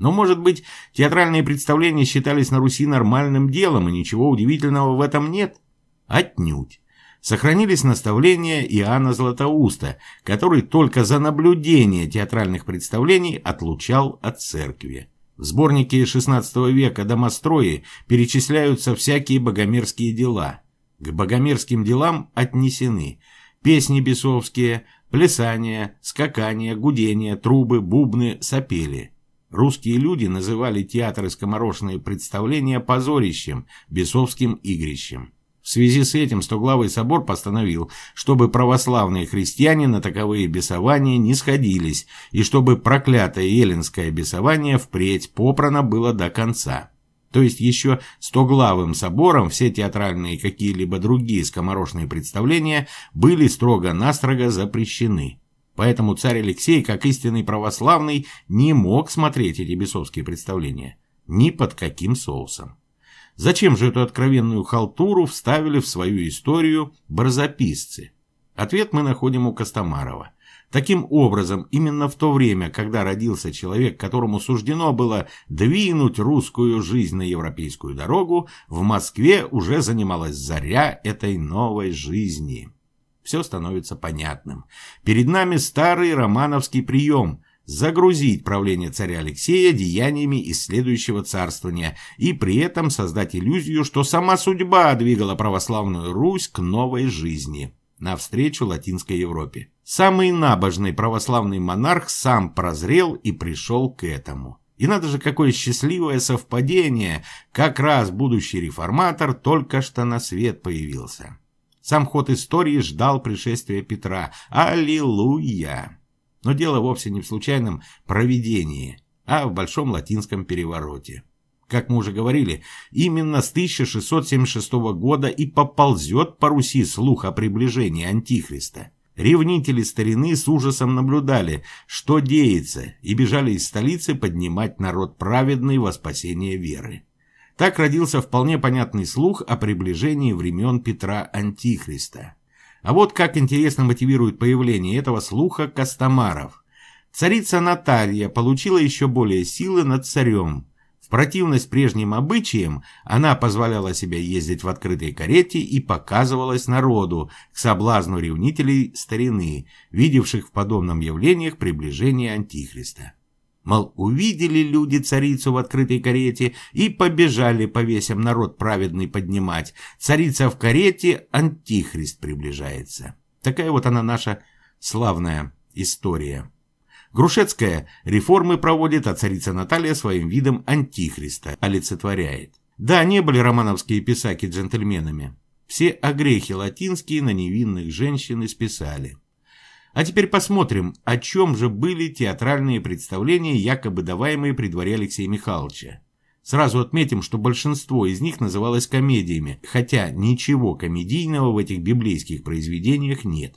Но, может быть, театральные представления считались на Руси нормальным делом, и ничего удивительного в этом нет? Отнюдь. Сохранились наставления Иоанна Златоуста, который только за наблюдение театральных представлений отлучал от церкви. В сборнике XVI века «Домострои» перечисляются всякие богомерзкие дела. К богомерзким делам отнесены песни бесовские, плясания, скакания, гудения, трубы, бубны, сопели. Русские люди называли театр и скоморошные представления позорищем, бесовским игрищем. В связи с этим Стоглавый собор постановил, чтобы православные христиане на таковые бесования не сходились, и чтобы проклятое еленское бесование впредь попрано было до конца. То есть еще Стоглавым собором все театральные и какие-либо другие скоморошные представления были строго-настрого запрещены. Поэтому царь Алексей, как истинный православный, не мог смотреть эти бесовские представления. Ни под каким соусом. Зачем же эту откровенную халтуру вставили в свою историю барзаписцы? Ответ мы находим у Костомарова. Таким образом, именно в то время, когда родился человек, которому суждено было двинуть русскую жизнь на европейскую дорогу, в Москве уже занималась заря этой новой жизни все становится понятным. Перед нами старый романовский прием – загрузить правление царя Алексея деяниями из следующего царствования и при этом создать иллюзию, что сама судьба двигала православную Русь к новой жизни навстречу Латинской Европе. Самый набожный православный монарх сам прозрел и пришел к этому. И надо же, какое счастливое совпадение! Как раз будущий реформатор только что на свет появился. Сам ход истории ждал пришествия Петра. Аллилуйя! Но дело вовсе не в случайном проведении, а в Большом Латинском перевороте. Как мы уже говорили, именно с 1676 года и поползет по Руси слух о приближении Антихриста. Ревнители старины с ужасом наблюдали, что деется, и бежали из столицы поднимать народ праведный во спасение веры. Так родился вполне понятный слух о приближении времен Петра Антихриста. А вот как интересно мотивирует появление этого слуха Костомаров. Царица Наталья получила еще более силы над царем. В противность прежним обычаям она позволяла себе ездить в открытой карете и показывалась народу, к соблазну ревнителей старины, видевших в подобном явлениях приближение Антихриста. Мол, увидели люди царицу в открытой карете и побежали по весям народ праведный поднимать. Царица в карете, антихрист приближается. Такая вот она наша славная история. Грушецкая реформы проводит, а царица Наталья своим видом антихриста олицетворяет. Да, не были романовские писаки джентльменами. Все огрехи латинские на невинных женщин исписали. А теперь посмотрим, о чем же были театральные представления, якобы даваемые при дворе Алексея Михайловича. Сразу отметим, что большинство из них называлось комедиями, хотя ничего комедийного в этих библейских произведениях нет.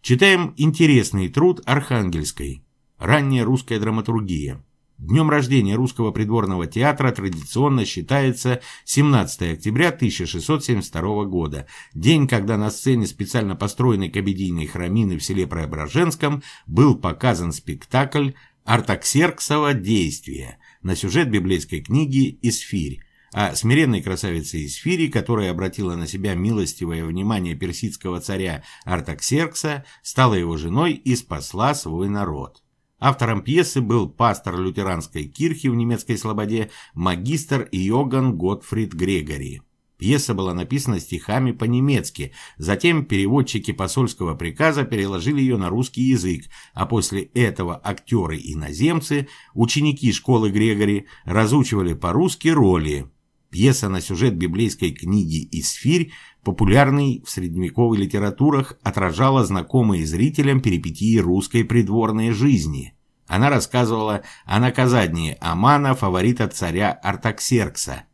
Читаем интересный труд Архангельской «Ранняя русская драматургия», Днем рождения русского придворного театра традиционно считается 17 октября 1672 года, день, когда на сцене специально построенной комедийной храмины в селе Преображенском был показан спектакль «Артаксерксово действие» на сюжет библейской книги «Исфирь», о а смиренной красавице Исфири, которая обратила на себя милостивое внимание персидского царя Артаксеркса, стала его женой и спасла свой народ. Автором пьесы был пастор лютеранской кирхи в немецкой слободе магистр Йоган Готфрид Грегори. Пьеса была написана стихами по-немецки, затем переводчики посольского приказа переложили ее на русский язык, а после этого актеры-иноземцы, ученики школы Грегори, разучивали по-русски роли. Пьеса на сюжет библейской книги «Исфирь» популярной в средневековых литературах, отражала знакомые зрителям перипетии русской придворной жизни. Она рассказывала о наказании Амана, фаворита царя Артаксеркса,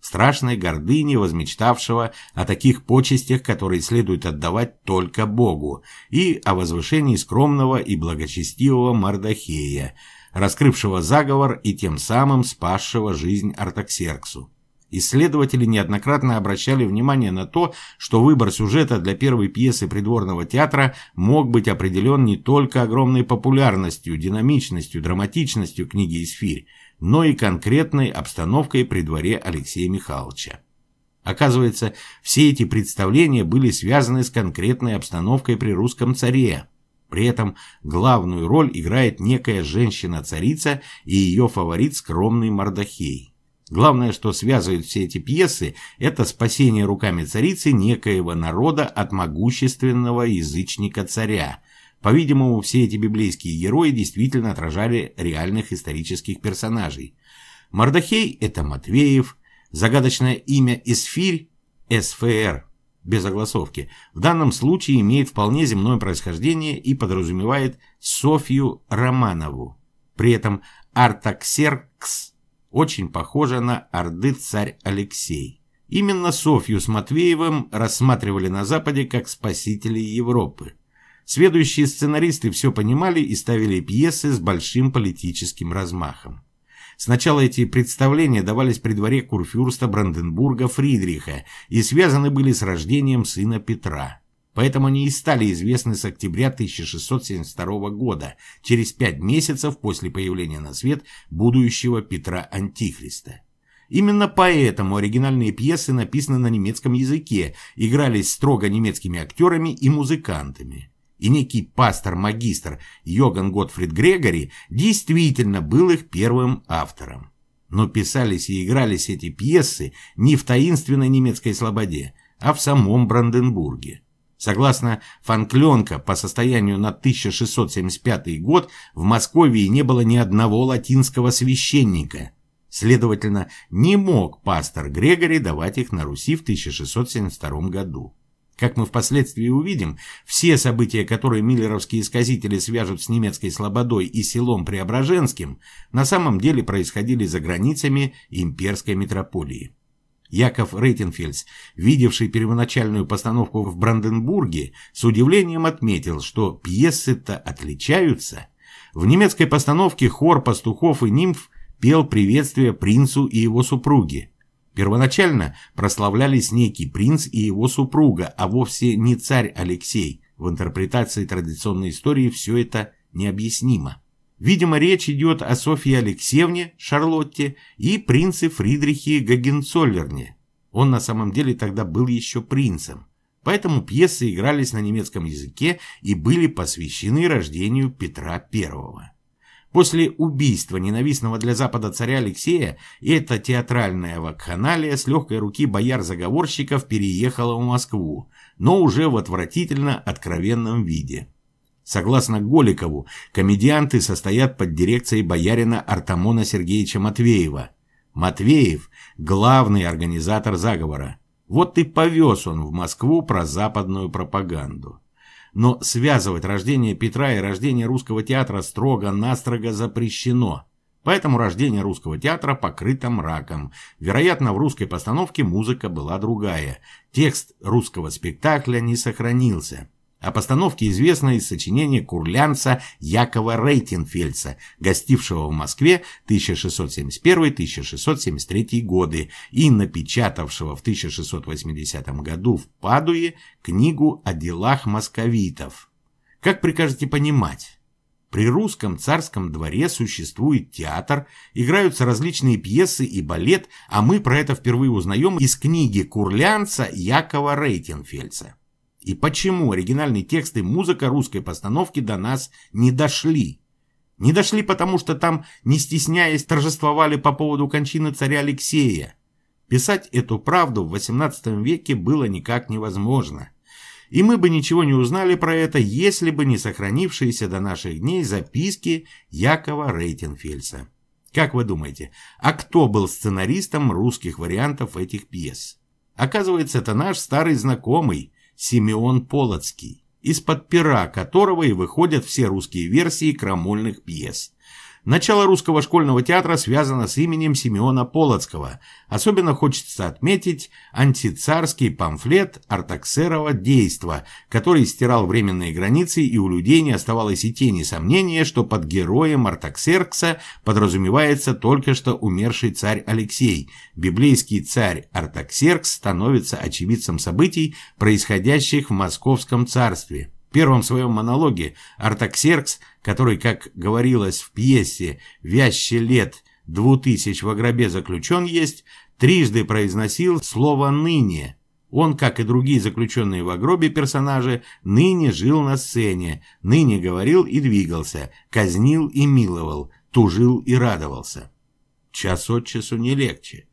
страшной гордыне, возмечтавшего о таких почестях, которые следует отдавать только Богу, и о возвышении скромного и благочестивого Мардахея, раскрывшего заговор и тем самым спасшего жизнь Артаксерксу. Исследователи неоднократно обращали внимание на то, что выбор сюжета для первой пьесы придворного театра мог быть определен не только огромной популярностью, динамичностью, драматичностью книги «Исфирь», но и конкретной обстановкой при дворе Алексея Михайловича. Оказывается, все эти представления были связаны с конкретной обстановкой при русском царе. При этом главную роль играет некая женщина-царица и ее фаворит скромный Мордахей. Главное, что связывает все эти пьесы, это спасение руками царицы некоего народа от могущественного язычника-царя. По-видимому, все эти библейские герои действительно отражали реальных исторических персонажей. Мордахей – это Матвеев, загадочное имя Эсфирь – СФР, без огласовки, в данном случае имеет вполне земное происхождение и подразумевает Софью Романову. При этом Артаксеркс – очень похожа на орды царь Алексей. Именно Софью с Матвеевым рассматривали на Западе как спасителей Европы. Следующие сценаристы все понимали и ставили пьесы с большим политическим размахом. Сначала эти представления давались при дворе курфюрста Бранденбурга Фридриха и связаны были с рождением сына Петра – Поэтому они и стали известны с октября 1672 года, через пять месяцев после появления на свет будущего Петра Антихриста. Именно поэтому оригинальные пьесы написаны на немецком языке, игрались строго немецкими актерами и музыкантами. И некий пастор-магистр Йоган Готфрид Грегори действительно был их первым автором. Но писались и игрались эти пьесы не в таинственной немецкой слободе, а в самом Бранденбурге. Согласно Фанкленко, по состоянию на 1675 год в Москве не было ни одного латинского священника. Следовательно, не мог пастор Грегори давать их на Руси в 1672 году. Как мы впоследствии увидим, все события, которые миллеровские исказители свяжут с немецкой слободой и селом Преображенским, на самом деле происходили за границами имперской метрополии. Яков Рейтенфельдс, видевший первоначальную постановку в Бранденбурге, с удивлением отметил, что пьесы-то отличаются. В немецкой постановке хор пастухов и нимф пел приветствие принцу и его супруге. Первоначально прославлялись некий принц и его супруга, а вовсе не царь Алексей. В интерпретации традиционной истории все это необъяснимо. Видимо, речь идет о Софье Алексеевне Шарлотте и принце Фридрихе Гагенцоллерне. Он на самом деле тогда был еще принцем. Поэтому пьесы игрались на немецком языке и были посвящены рождению Петра I. После убийства ненавистного для Запада царя Алексея эта театральная вакханалия с легкой руки бояр-заговорщиков переехала в Москву, но уже в отвратительно откровенном виде – Согласно Голикову, комедианты состоят под дирекцией боярина Артамона Сергеевича Матвеева. Матвеев – главный организатор заговора. Вот и повез он в Москву про западную пропаганду. Но связывать рождение Петра и рождение русского театра строго-настрого запрещено. Поэтому рождение русского театра покрыто мраком. Вероятно, в русской постановке музыка была другая. Текст русского спектакля не сохранился – о постановке известно из сочинения курлянца Якова Рейтенфельца, гостившего в Москве 1671-1673 годы и напечатавшего в 1680 году в Падуе книгу о делах московитов. Как прикажете понимать? При русском царском дворе существует театр, играются различные пьесы и балет, а мы про это впервые узнаем из книги курлянца Якова Рейтенфельца. И почему оригинальные тексты и музыка русской постановки до нас не дошли? Не дошли, потому что там, не стесняясь, торжествовали по поводу кончины царя Алексея. Писать эту правду в XVIII веке было никак невозможно. И мы бы ничего не узнали про это, если бы не сохранившиеся до наших дней записки Якова Рейтенфельса. Как вы думаете, а кто был сценаристом русских вариантов этих пьес? Оказывается, это наш старый знакомый, Симеон Полоцкий, из-под пера которого и выходят все русские версии крамольных пьес. Начало русского школьного театра связано с именем Симеона Полоцкого. Особенно хочется отметить антицарский памфлет Артаксерова «Действо», который стирал временные границы, и у людей не оставалось и тени сомнения, что под героем Артаксеркса подразумевается только что умерший царь Алексей. Библейский царь Артаксеркс становится очевидцем событий, происходящих в Московском царстве. В первом своем монологе Артаксеркс, который, как говорилось в пьесе «Вяще лет двутысяч в гробе заключен есть», трижды произносил слово «ныне». Он, как и другие заключенные в гробе персонажи, ныне жил на сцене, ныне говорил и двигался, казнил и миловал, тужил и радовался. Час от часу не легче.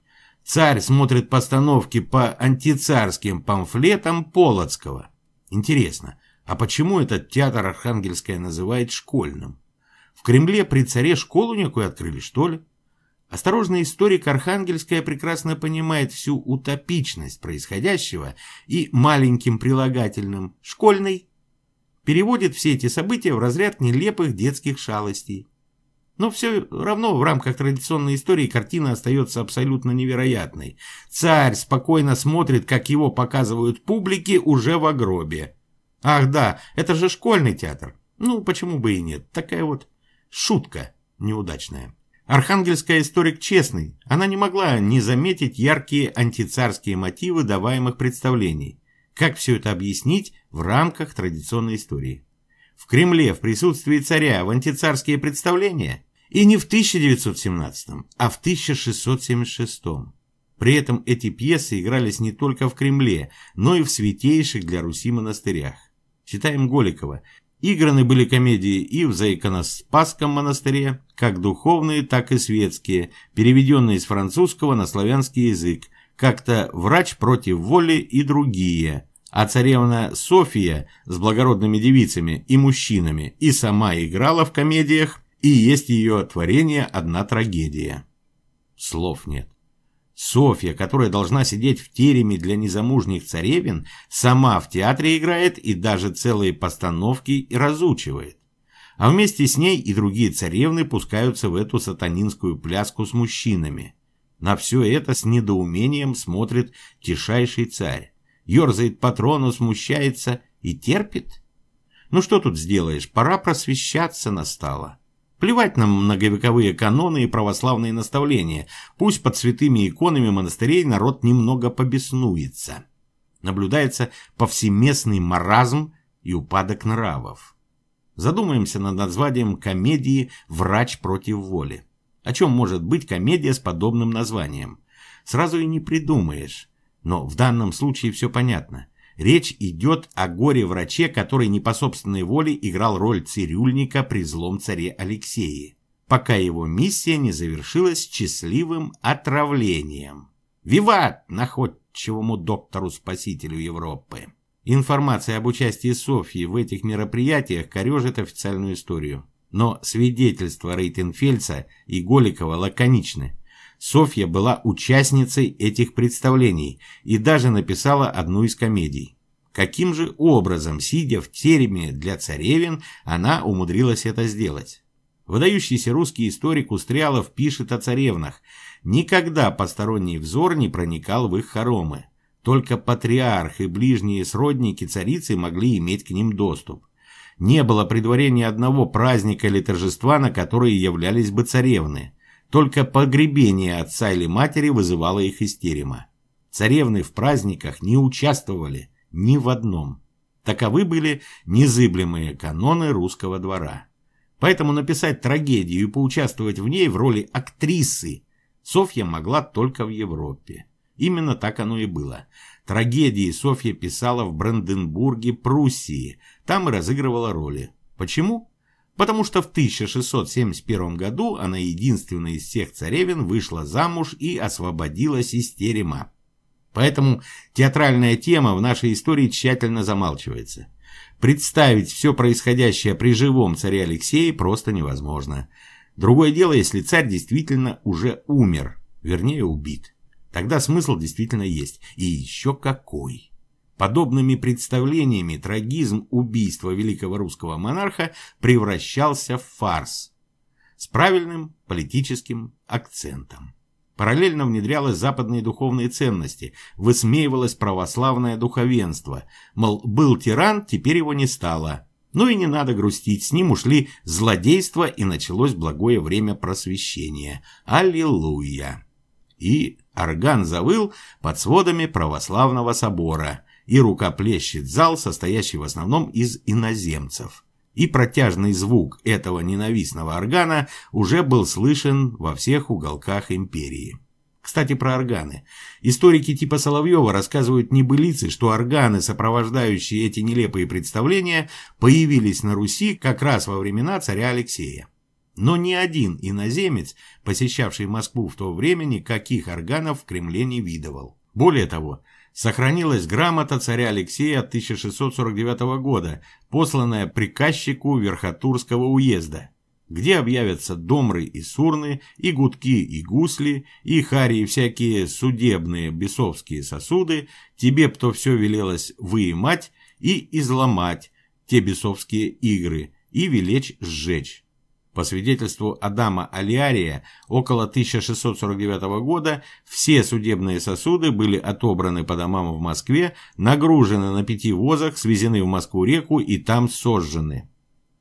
Царь смотрит постановки по антицарским памфлетам Полоцкого. Интересно, а почему этот театр Архангельская называет школьным? В Кремле при царе школу некую открыли, что ли? Осторожный историк Архангельская прекрасно понимает всю утопичность происходящего и маленьким прилагательным «школьный» переводит все эти события в разряд нелепых детских шалостей. Но все равно в рамках традиционной истории картина остается абсолютно невероятной. Царь спокойно смотрит, как его показывают публике уже в гробе. Ах да, это же школьный театр. Ну, почему бы и нет? Такая вот шутка неудачная. Архангельская историк честный, она не могла не заметить яркие антицарские мотивы даваемых представлений. Как все это объяснить в рамках традиционной истории? В Кремле в присутствии царя в антицарские представления? И не в 1917, а в 1676. При этом эти пьесы игрались не только в Кремле, но и в святейших для Руси монастырях. Читаем Голикова. Играны были комедии и в Заиконоспасском монастыре, как духовные, так и светские, переведенные из французского на славянский язык, как-то «Врач против воли» и другие – а царевна София с благородными девицами и мужчинами и сама играла в комедиях, и есть ее творение «Одна трагедия». Слов нет. Софья, которая должна сидеть в тереме для незамужних царевин, сама в театре играет и даже целые постановки разучивает. А вместе с ней и другие царевны пускаются в эту сатанинскую пляску с мужчинами. На все это с недоумением смотрит тишайший царь. Ёрзает патрону, смущается и терпит. Ну что тут сделаешь, пора просвещаться настала. Плевать нам многовековые каноны и православные наставления. Пусть под святыми иконами монастырей народ немного побеснуется. Наблюдается повсеместный маразм и упадок нравов. Задумаемся над названием комедии «Врач против воли». О чем может быть комедия с подобным названием? Сразу и не придумаешь. Но в данном случае все понятно. Речь идет о горе-враче, который не по собственной воле играл роль цирюльника при злом царе Алексее, пока его миссия не завершилась счастливым отравлением. Виват находчивому доктору-спасителю Европы. Информация об участии Софьи в этих мероприятиях корежит официальную историю. Но свидетельства Рейтенфельца и Голикова лаконичны. Софья была участницей этих представлений и даже написала одну из комедий. Каким же образом, сидя в тереме для царевин, она умудрилась это сделать? Выдающийся русский историк Устрялов пишет о царевнах. Никогда посторонний взор не проникал в их хоромы. Только патриарх и ближние сродники царицы могли иметь к ним доступ. Не было при дворе ни одного праздника или торжества, на которые являлись бы царевны. Только погребение отца или матери вызывало их истерима. Царевны в праздниках не участвовали ни в одном. Таковы были незыблемые каноны русского двора. Поэтому написать трагедию и поучаствовать в ней в роли актрисы Софья могла только в Европе. Именно так оно и было. Трагедии Софья писала в Бранденбурге, Пруссии. Там и разыгрывала роли. Почему? потому что в 1671 году она единственная из всех царевен вышла замуж и освободилась из терема. Поэтому театральная тема в нашей истории тщательно замалчивается. Представить все происходящее при живом царе Алексее просто невозможно. Другое дело, если царь действительно уже умер, вернее убит. Тогда смысл действительно есть. И еще какой. Подобными представлениями трагизм убийства великого русского монарха превращался в фарс с правильным политическим акцентом. Параллельно внедрялась западные духовные ценности, высмеивалось православное духовенство, мол, был тиран, теперь его не стало. Ну и не надо грустить, с ним ушли злодейства и началось благое время просвещения. Аллилуйя! И орган завыл под сводами православного собора – и рукоплещет зал, состоящий в основном из иноземцев. И протяжный звук этого ненавистного органа уже был слышен во всех уголках империи. Кстати, про органы. Историки типа Соловьева рассказывают небылицы, что органы, сопровождающие эти нелепые представления, появились на Руси как раз во времена царя Алексея. Но ни один иноземец, посещавший Москву в то время, никаких органов в Кремле не видывал. Более того, Сохранилась грамота царя Алексея от 1649 года, посланная приказчику Верхотурского уезда, где объявятся домры и сурны, и гудки и гусли, и хари и всякие судебные бесовские сосуды, тебе кто все велелось выимать и изломать, те бесовские игры, и велечь сжечь. По свидетельству Адама Алиария, около 1649 года все судебные сосуды были отобраны по домам в Москве, нагружены на пяти возах, свезены в Москву-реку и там сожжены.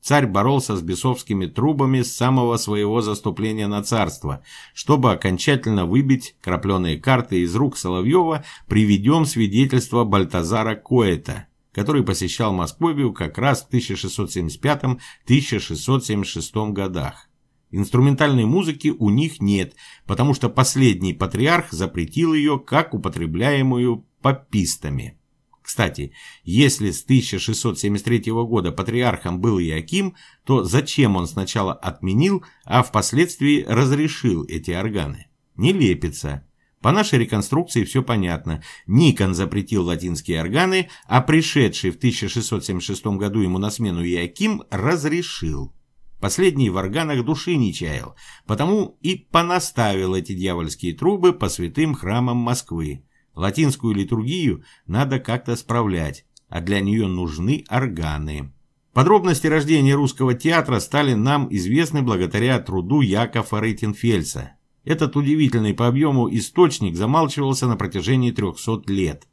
Царь боролся с бесовскими трубами с самого своего заступления на царство, чтобы окончательно выбить крапленые карты из рук Соловьева приведем свидетельство Бальтазара Коэта, который посещал Московию как раз в 1675-1676 годах. Инструментальной музыки у них нет, потому что последний патриарх запретил ее как употребляемую попистами. Кстати, если с 1673 года патриархом был Иаким, то зачем он сначала отменил, а впоследствии разрешил эти органы? Не лепится. По нашей реконструкции все понятно. Никон запретил латинские органы, а пришедший в 1676 году ему на смену Иаким разрешил. Последний в органах души не чаял, потому и понаставил эти дьявольские трубы по святым храмам Москвы. Латинскую литургию надо как-то справлять, а для нее нужны органы. Подробности рождения русского театра стали нам известны благодаря труду Якова Рейтенфельса этот удивительный по объему источник замалчивался на протяжении 300 лет.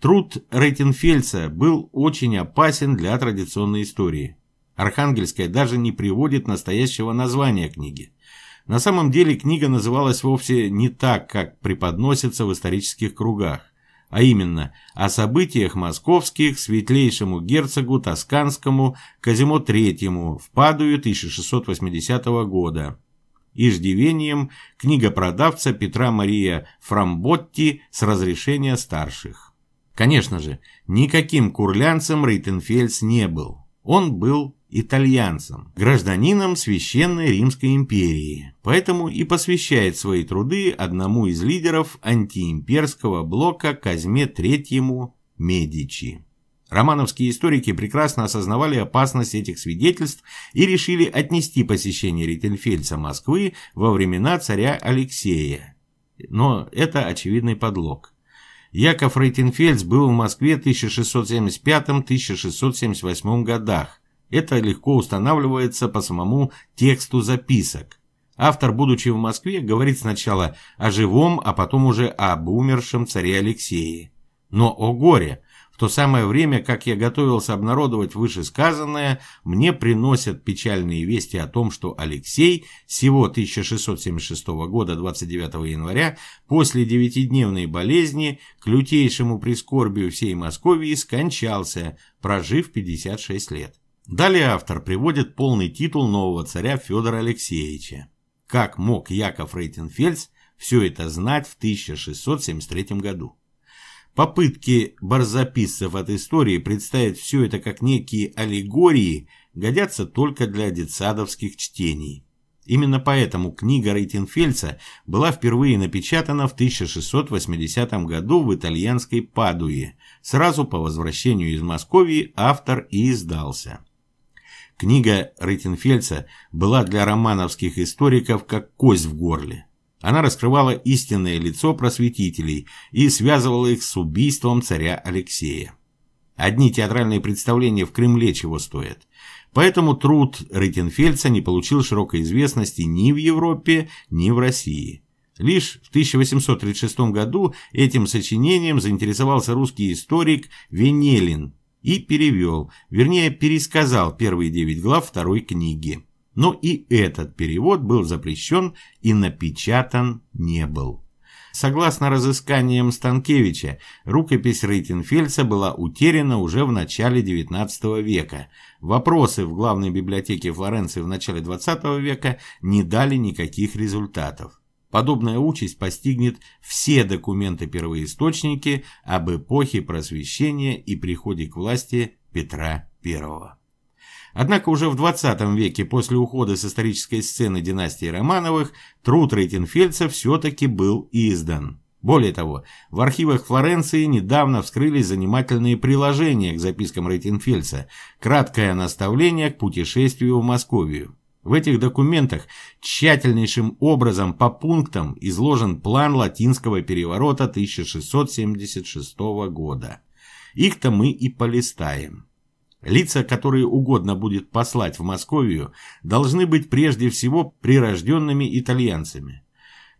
Труд Рейтенфельца был очень опасен для традиционной истории. Архангельская даже не приводит настоящего названия книги. На самом деле книга называлась вовсе не так, как преподносится в исторических кругах, а именно о событиях московских светлейшему герцогу Тосканскому Казимо III в Падую 1680 года иждивением книгопродавца Петра Мария Фрамботти с разрешения старших. Конечно же, никаким курлянцем Рейтенфельс не был. Он был итальянцем, гражданином Священной Римской империи, поэтому и посвящает свои труды одному из лидеров антиимперского блока Казьме Третьему Медичи. Романовские историки прекрасно осознавали опасность этих свидетельств и решили отнести посещение Ретельфельца Москвы во времена царя Алексея. Но это очевидный подлог. Яков Рейтенфельдс был в Москве в 1675-1678 годах. Это легко устанавливается по самому тексту записок. Автор, будучи в Москве, говорит сначала о живом, а потом уже об умершем царе Алексее. Но о горе! В то самое время, как я готовился обнародовать вышесказанное, мне приносят печальные вести о том, что Алексей всего 1676 года 29 января после девятидневной болезни к лютейшему прискорбию всей Московии скончался, прожив 56 лет. Далее автор приводит полный титул нового царя Федора Алексеевича. Как мог Яков Рейтенфельдс все это знать в 1673 году? Попытки барзаписцев от истории представить все это как некие аллегории годятся только для детсадовских чтений. Именно поэтому книга Рейтенфельца была впервые напечатана в 1680 году в итальянской Падуе. Сразу по возвращению из Москвы автор и издался. Книга Рейтенфельца была для романовских историков как кость в горле. Она раскрывала истинное лицо просветителей и связывала их с убийством царя Алексея. Одни театральные представления в Кремле чего стоят. Поэтому труд Рейтенфельца не получил широкой известности ни в Европе, ни в России. Лишь в 1836 году этим сочинением заинтересовался русский историк Венелин и перевел, вернее пересказал первые девять глав второй книги. Но и этот перевод был запрещен и напечатан не был. Согласно разысканиям Станкевича, рукопись Рейтенфельца была утеряна уже в начале XIX века. Вопросы в главной библиотеке Флоренции в начале XX века не дали никаких результатов. Подобная участь постигнет все документы-первоисточники об эпохе просвещения и приходе к власти Петра I. Однако уже в 20 веке после ухода с исторической сцены династии Романовых труд Рейтенфельца все-таки был издан. Более того, в архивах Флоренции недавно вскрылись занимательные приложения к запискам Рейтенфельца. «Краткое наставление к путешествию в Московию». В этих документах тщательнейшим образом по пунктам изложен план латинского переворота 1676 года. Их-то мы и полистаем. Лица, которые угодно будет послать в Московию, должны быть прежде всего прирожденными итальянцами,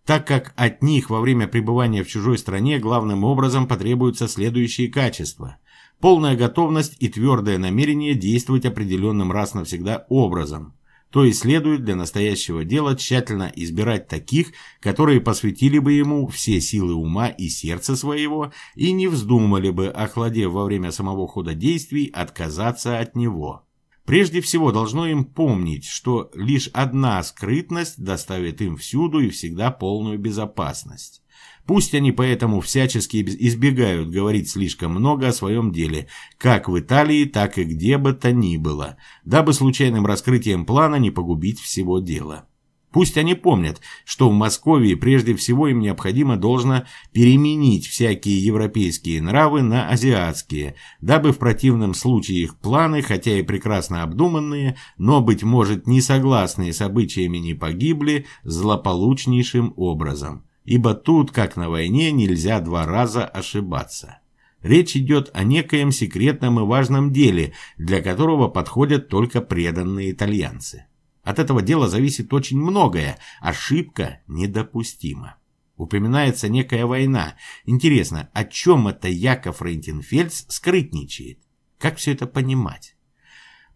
так как от них во время пребывания в чужой стране главным образом потребуются следующие качества – полная готовность и твердое намерение действовать определенным раз навсегда образом – то и следует для настоящего дела тщательно избирать таких, которые посвятили бы ему все силы ума и сердца своего и не вздумали бы, охладев во время самого хода действий, отказаться от него. Прежде всего должно им помнить, что лишь одна скрытность доставит им всюду и всегда полную безопасность. Пусть они поэтому всячески избегают говорить слишком много о своем деле, как в Италии, так и где бы то ни было, дабы случайным раскрытием плана не погубить всего дела. Пусть они помнят, что в Москве прежде всего им необходимо должно переменить всякие европейские нравы на азиатские, дабы в противном случае их планы, хотя и прекрасно обдуманные, но, быть может, не согласные с обычаями не погибли злополучнейшим образом. Ибо тут, как на войне, нельзя два раза ошибаться. Речь идет о некоем секретном и важном деле, для которого подходят только преданные итальянцы. От этого дела зависит очень многое, ошибка недопустима. Упоминается некая война. Интересно, о чем это Яков Рейнтенфельдс скрытничает? Как все это понимать?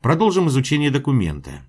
Продолжим изучение документа.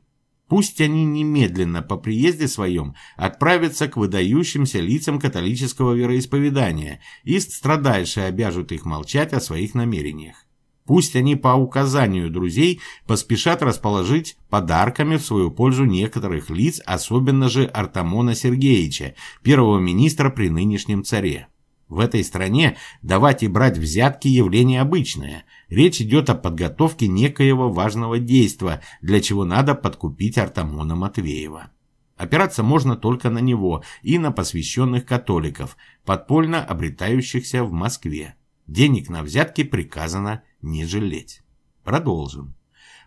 Пусть они немедленно по приезде своем отправятся к выдающимся лицам католического вероисповедания и страдальше обяжут их молчать о своих намерениях. Пусть они по указанию друзей поспешат расположить подарками в свою пользу некоторых лиц, особенно же Артамона Сергеевича, первого министра при нынешнем царе. В этой стране давать и брать взятки явление обычное – Речь идет о подготовке некоего важного действа, для чего надо подкупить Артамона Матвеева. Опираться можно только на него и на посвященных католиков, подпольно обретающихся в Москве. Денег на взятки приказано не жалеть. Продолжим.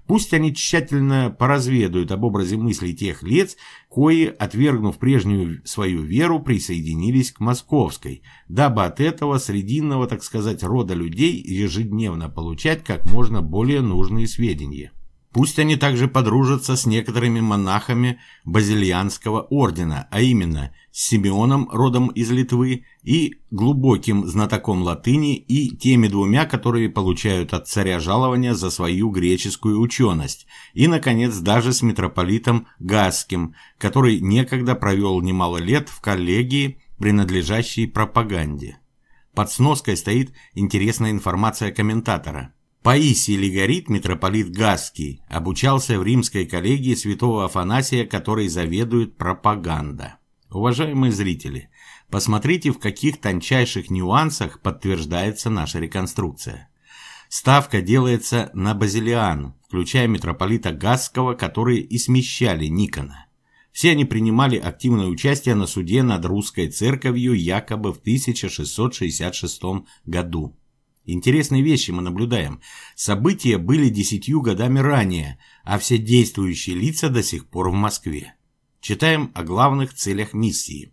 Пусть они тщательно поразведают об образе мыслей тех лиц, кои, отвергнув прежнюю свою веру, присоединились к московской, дабы от этого срединного, так сказать, рода людей ежедневно получать как можно более нужные сведения. Пусть они также подружатся с некоторыми монахами Базильянского ордена, а именно с Симеоном, родом из Литвы, и глубоким знатоком латыни и теми двумя, которые получают от царя жалования за свою греческую ученость, и, наконец, даже с митрополитом Гасским, который некогда провел немало лет в коллегии, принадлежащей пропаганде. Под сноской стоит интересная информация комментатора – Паисий Легорит, митрополит Гаский, обучался в римской коллегии святого Афанасия, которой заведует пропаганда. Уважаемые зрители, посмотрите, в каких тончайших нюансах подтверждается наша реконструкция. Ставка делается на Базилиан, включая митрополита Гасского, которые и смещали Никона. Все они принимали активное участие на суде над русской церковью якобы в 1666 году. Интересные вещи мы наблюдаем. События были десятью годами ранее, а все действующие лица до сих пор в Москве. Читаем о главных целях миссии.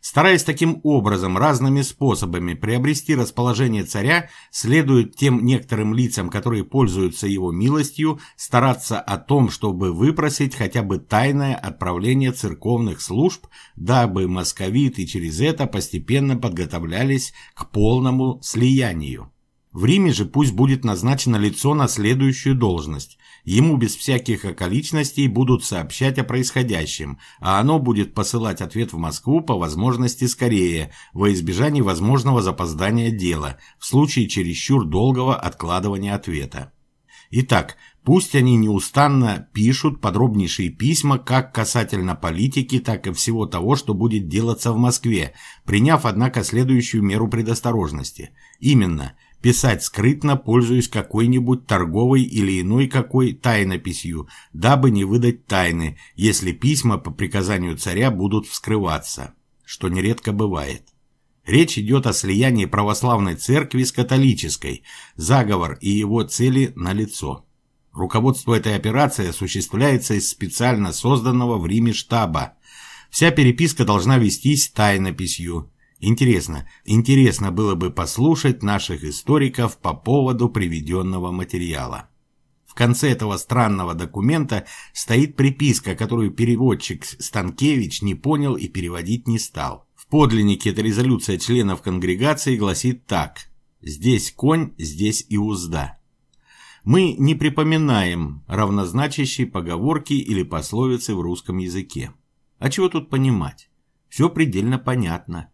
Стараясь таким образом разными способами приобрести расположение царя, следует тем некоторым лицам, которые пользуются его милостью, стараться о том, чтобы выпросить хотя бы тайное отправление церковных служб, дабы московиты через это постепенно подготовлялись к полному слиянию. В Риме же пусть будет назначено лицо на следующую должность. Ему без всяких околичностей будут сообщать о происходящем, а оно будет посылать ответ в Москву по возможности скорее, во избежание возможного запоздания дела, в случае чересчур долгого откладывания ответа. Итак, пусть они неустанно пишут подробнейшие письма как касательно политики, так и всего того, что будет делаться в Москве, приняв, однако, следующую меру предосторожности. Именно – писать скрытно, пользуясь какой-нибудь торговой или иной какой тайнописью, дабы не выдать тайны, если письма по приказанию царя будут вскрываться, что нередко бывает. Речь идет о слиянии православной церкви с католической, заговор и его цели налицо. Руководство этой операции осуществляется из специально созданного в Риме штаба. Вся переписка должна вестись тайнописью – Интересно, интересно было бы послушать наших историков по поводу приведенного материала. В конце этого странного документа стоит приписка, которую переводчик Станкевич не понял и переводить не стал. В подлиннике эта резолюция членов конгрегации гласит так «Здесь конь, здесь и узда». Мы не припоминаем равнозначащие поговорки или пословицы в русском языке. А чего тут понимать? Все предельно понятно.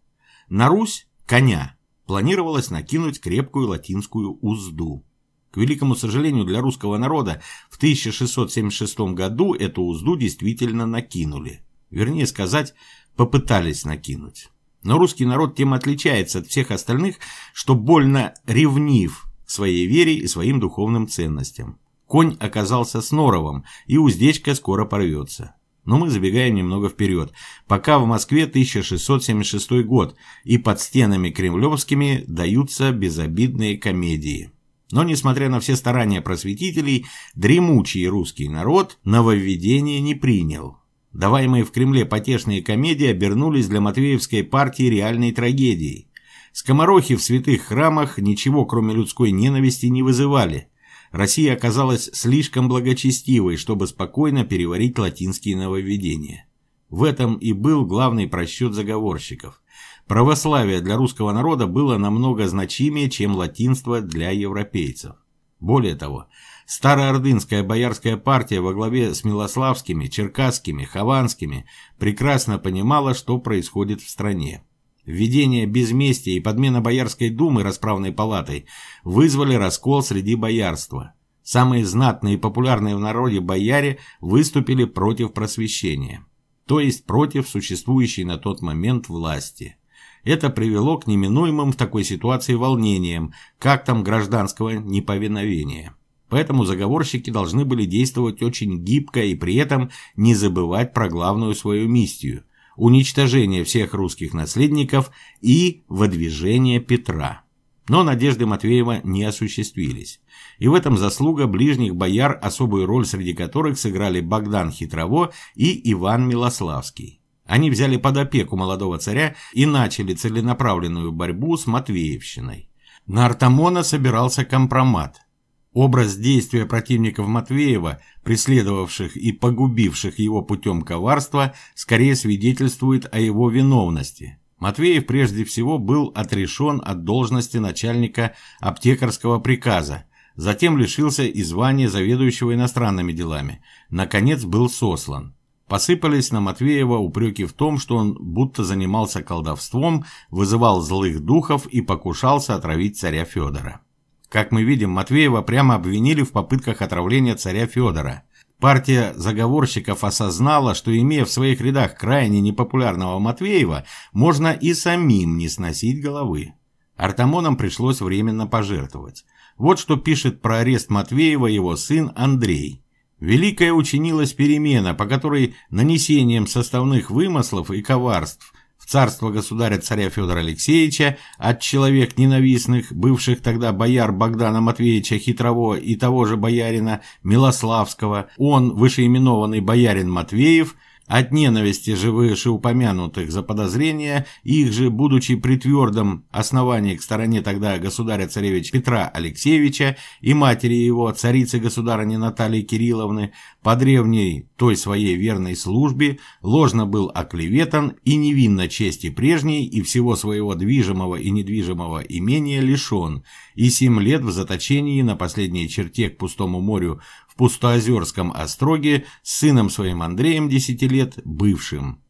На Русь – коня. Планировалось накинуть крепкую латинскую узду. К великому сожалению для русского народа, в 1676 году эту узду действительно накинули. Вернее сказать, попытались накинуть. Но русский народ тем отличается от всех остальных, что больно ревнив своей вере и своим духовным ценностям. Конь оказался сноровым, и уздечка скоро порвется. Но мы забегаем немного вперед. Пока в Москве 1676 год, и под стенами кремлевскими даются безобидные комедии. Но, несмотря на все старания просветителей, дремучий русский народ нововведение не принял. Даваемые в Кремле потешные комедии обернулись для Матвеевской партии реальной трагедией. Скоморохи в святых храмах ничего, кроме людской ненависти, не вызывали – Россия оказалась слишком благочестивой, чтобы спокойно переварить латинские нововведения. В этом и был главный просчет заговорщиков. Православие для русского народа было намного значимее, чем латинство для европейцев. Более того, Староордынская боярская партия во главе с Милославскими, Черкасскими, Хованскими прекрасно понимала, что происходит в стране. Введение безместия и подмена Боярской думы расправной палатой вызвали раскол среди боярства. Самые знатные и популярные в народе бояре выступили против просвещения, то есть против существующей на тот момент власти. Это привело к неминуемым в такой ситуации волнениям, как там гражданского неповиновения. Поэтому заговорщики должны были действовать очень гибко и при этом не забывать про главную свою миссию уничтожение всех русских наследников и выдвижение Петра. Но надежды Матвеева не осуществились. И в этом заслуга ближних бояр, особую роль среди которых сыграли Богдан Хитрово и Иван Милославский. Они взяли под опеку молодого царя и начали целенаправленную борьбу с Матвеевщиной. На Артамона собирался компромат – Образ действия противников Матвеева, преследовавших и погубивших его путем коварства, скорее свидетельствует о его виновности. Матвеев прежде всего был отрешен от должности начальника аптекарского приказа, затем лишился и звания заведующего иностранными делами, наконец был сослан. Посыпались на Матвеева упреки в том, что он будто занимался колдовством, вызывал злых духов и покушался отравить царя Федора. Как мы видим, Матвеева прямо обвинили в попытках отравления царя Федора. Партия заговорщиков осознала, что имея в своих рядах крайне непопулярного Матвеева, можно и самим не сносить головы. Артамонам пришлось временно пожертвовать. Вот что пишет про арест Матвеева его сын Андрей. «Великая учинилась перемена, по которой нанесением составных вымыслов и коварств – царство государя-царя Федора Алексеевича от человек ненавистных, бывших тогда бояр Богдана Матвеевича Хитрово и того же боярина Милославского, он, вышеименованный боярин Матвеев – от ненависти же вышеупомянутых за подозрения, их же, будучи при твердом основании к стороне тогда государя-царевича Петра Алексеевича и матери его, царицы-государыни Натальи Кирилловны, по древней той своей верной службе, ложно был оклеветан и невинно чести прежней и всего своего движимого и недвижимого имения лишен, и семь лет в заточении на последней черте к пустому морю Пустоозерском остроге с сыном своим Андреем 10 лет, бывшим.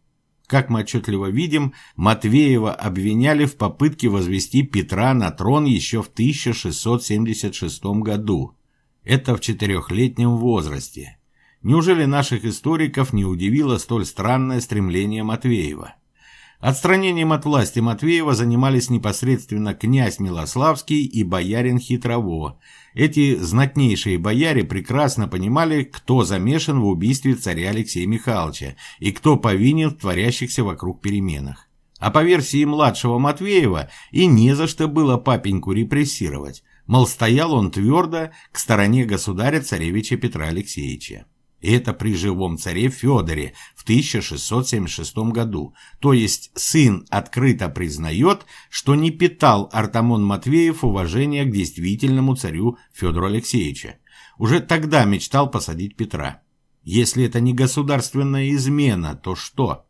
Как мы отчетливо видим, Матвеева обвиняли в попытке возвести Петра на трон еще в 1676 году. Это в четырехлетнем возрасте. Неужели наших историков не удивило столь странное стремление Матвеева? Отстранением от власти Матвеева занимались непосредственно князь Милославский и боярин Хитрово. Эти знатнейшие бояре прекрасно понимали, кто замешан в убийстве царя Алексея Михайловича и кто повинен в творящихся вокруг переменах. А по версии младшего Матвеева и не за что было папеньку репрессировать, мол, стоял он твердо к стороне государя-царевича Петра Алексеевича. И это при живом царе Федоре в 1676 году. То есть сын открыто признает, что не питал Артамон Матвеев уважения к действительному царю Федору Алексеевича. Уже тогда мечтал посадить Петра. Если это не государственная измена, то что?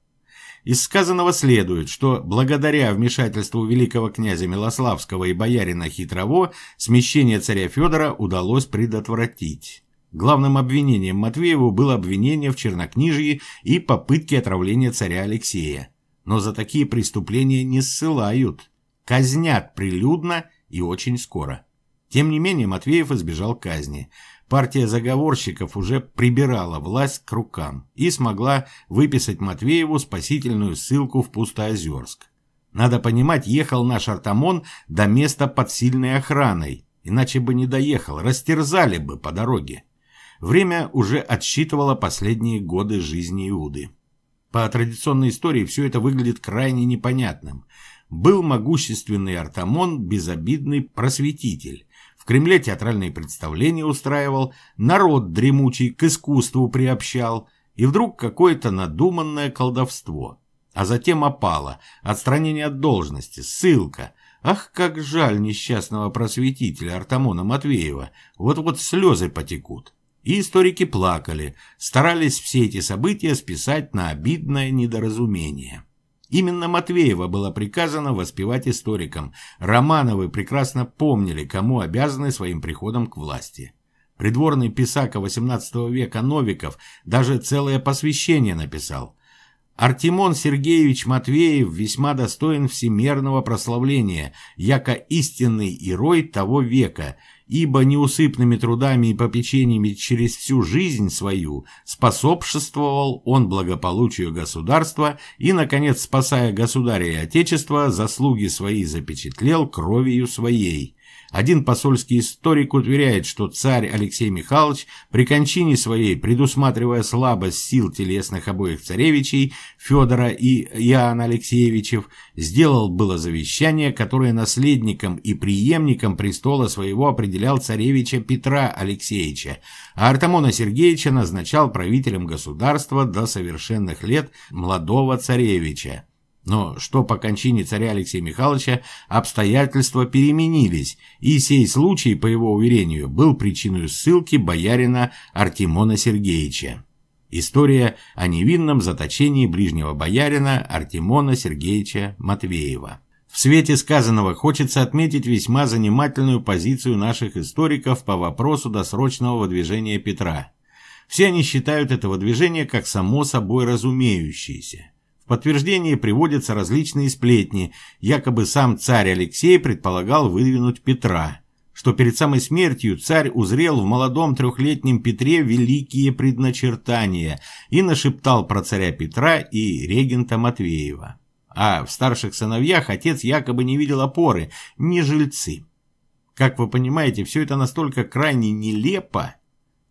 Из сказанного следует, что благодаря вмешательству великого князя Милославского и боярина Хитрово смещение царя Федора удалось предотвратить. Главным обвинением Матвееву было обвинение в чернокнижии и попытке отравления царя Алексея. Но за такие преступления не ссылают. Казнят прилюдно и очень скоро. Тем не менее Матвеев избежал казни. Партия заговорщиков уже прибирала власть к рукам и смогла выписать Матвееву спасительную ссылку в Пустоозерск. Надо понимать, ехал наш Артамон до места под сильной охраной, иначе бы не доехал, растерзали бы по дороге. Время уже отсчитывало последние годы жизни Иуды. По традиционной истории все это выглядит крайне непонятным. Был могущественный Артамон, безобидный просветитель. В Кремле театральные представления устраивал, народ дремучий к искусству приобщал, и вдруг какое-то надуманное колдовство. А затем опало, отстранение от должности, ссылка. Ах, как жаль несчастного просветителя Артамона Матвеева, вот-вот слезы потекут. И историки плакали, старались все эти события списать на обидное недоразумение. Именно Матвеева было приказано воспевать историкам. Романовы прекрасно помнили, кому обязаны своим приходом к власти. Придворный писака XVIII века Новиков даже целое посвящение написал. Артемон Сергеевич Матвеев весьма достоин всемирного прославления, яко истинный герой того века – ибо неусыпными трудами и попечениями через всю жизнь свою способствовал он благополучию государства и, наконец, спасая государя и отечество, заслуги свои запечатлел кровью своей, один посольский историк уверяет, что царь Алексей Михайлович при кончине своей, предусматривая слабость сил телесных обоих царевичей, Федора и Иоанна Алексеевичев, сделал было завещание, которое наследником и преемником престола своего определял царевича Петра Алексеевича, а Артамона Сергеевича назначал правителем государства до совершенных лет молодого царевича. Но что по кончине царя Алексея Михайловича обстоятельства переменились, и сей случай, по его уверению, был причиной ссылки боярина Артемона Сергеевича. История о невинном заточении ближнего боярина Артемона Сергеевича Матвеева. В свете сказанного хочется отметить весьма занимательную позицию наших историков по вопросу досрочного выдвижения Петра. Все они считают это выдвижение как само собой разумеющееся подтверждение приводятся различные сплетни, якобы сам царь Алексей предполагал выдвинуть Петра, что перед самой смертью царь узрел в молодом трехлетнем Петре великие предначертания и нашептал про царя Петра и регента Матвеева. А в старших сыновьях отец якобы не видел опоры, не жильцы. Как вы понимаете, все это настолько крайне нелепо,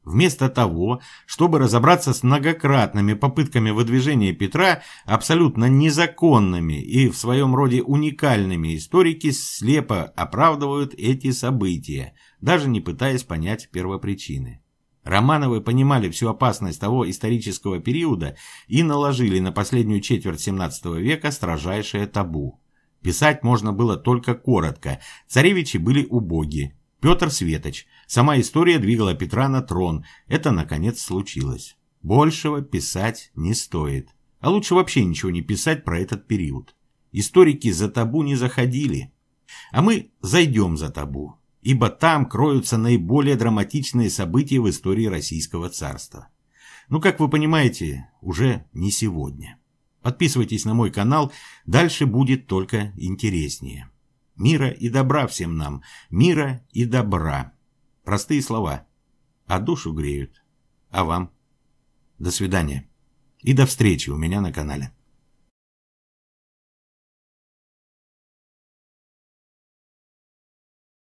Вместо того, чтобы разобраться с многократными попытками выдвижения Петра, абсолютно незаконными и в своем роде уникальными, историки слепо оправдывают эти события, даже не пытаясь понять первопричины. Романовы понимали всю опасность того исторического периода и наложили на последнюю четверть XVII века строжайшее табу. Писать можно было только коротко. Царевичи были убоги. Петр Светоч – Сама история двигала Петра на трон. Это, наконец, случилось. Большего писать не стоит. А лучше вообще ничего не писать про этот период. Историки за табу не заходили. А мы зайдем за табу, ибо там кроются наиболее драматичные события в истории Российского царства. Ну, как вы понимаете, уже не сегодня. Подписывайтесь на мой канал, дальше будет только интереснее. Мира и добра всем нам, мира и добра. Простые слова. А душу греют. А вам? До свидания. И до встречи у меня на канале.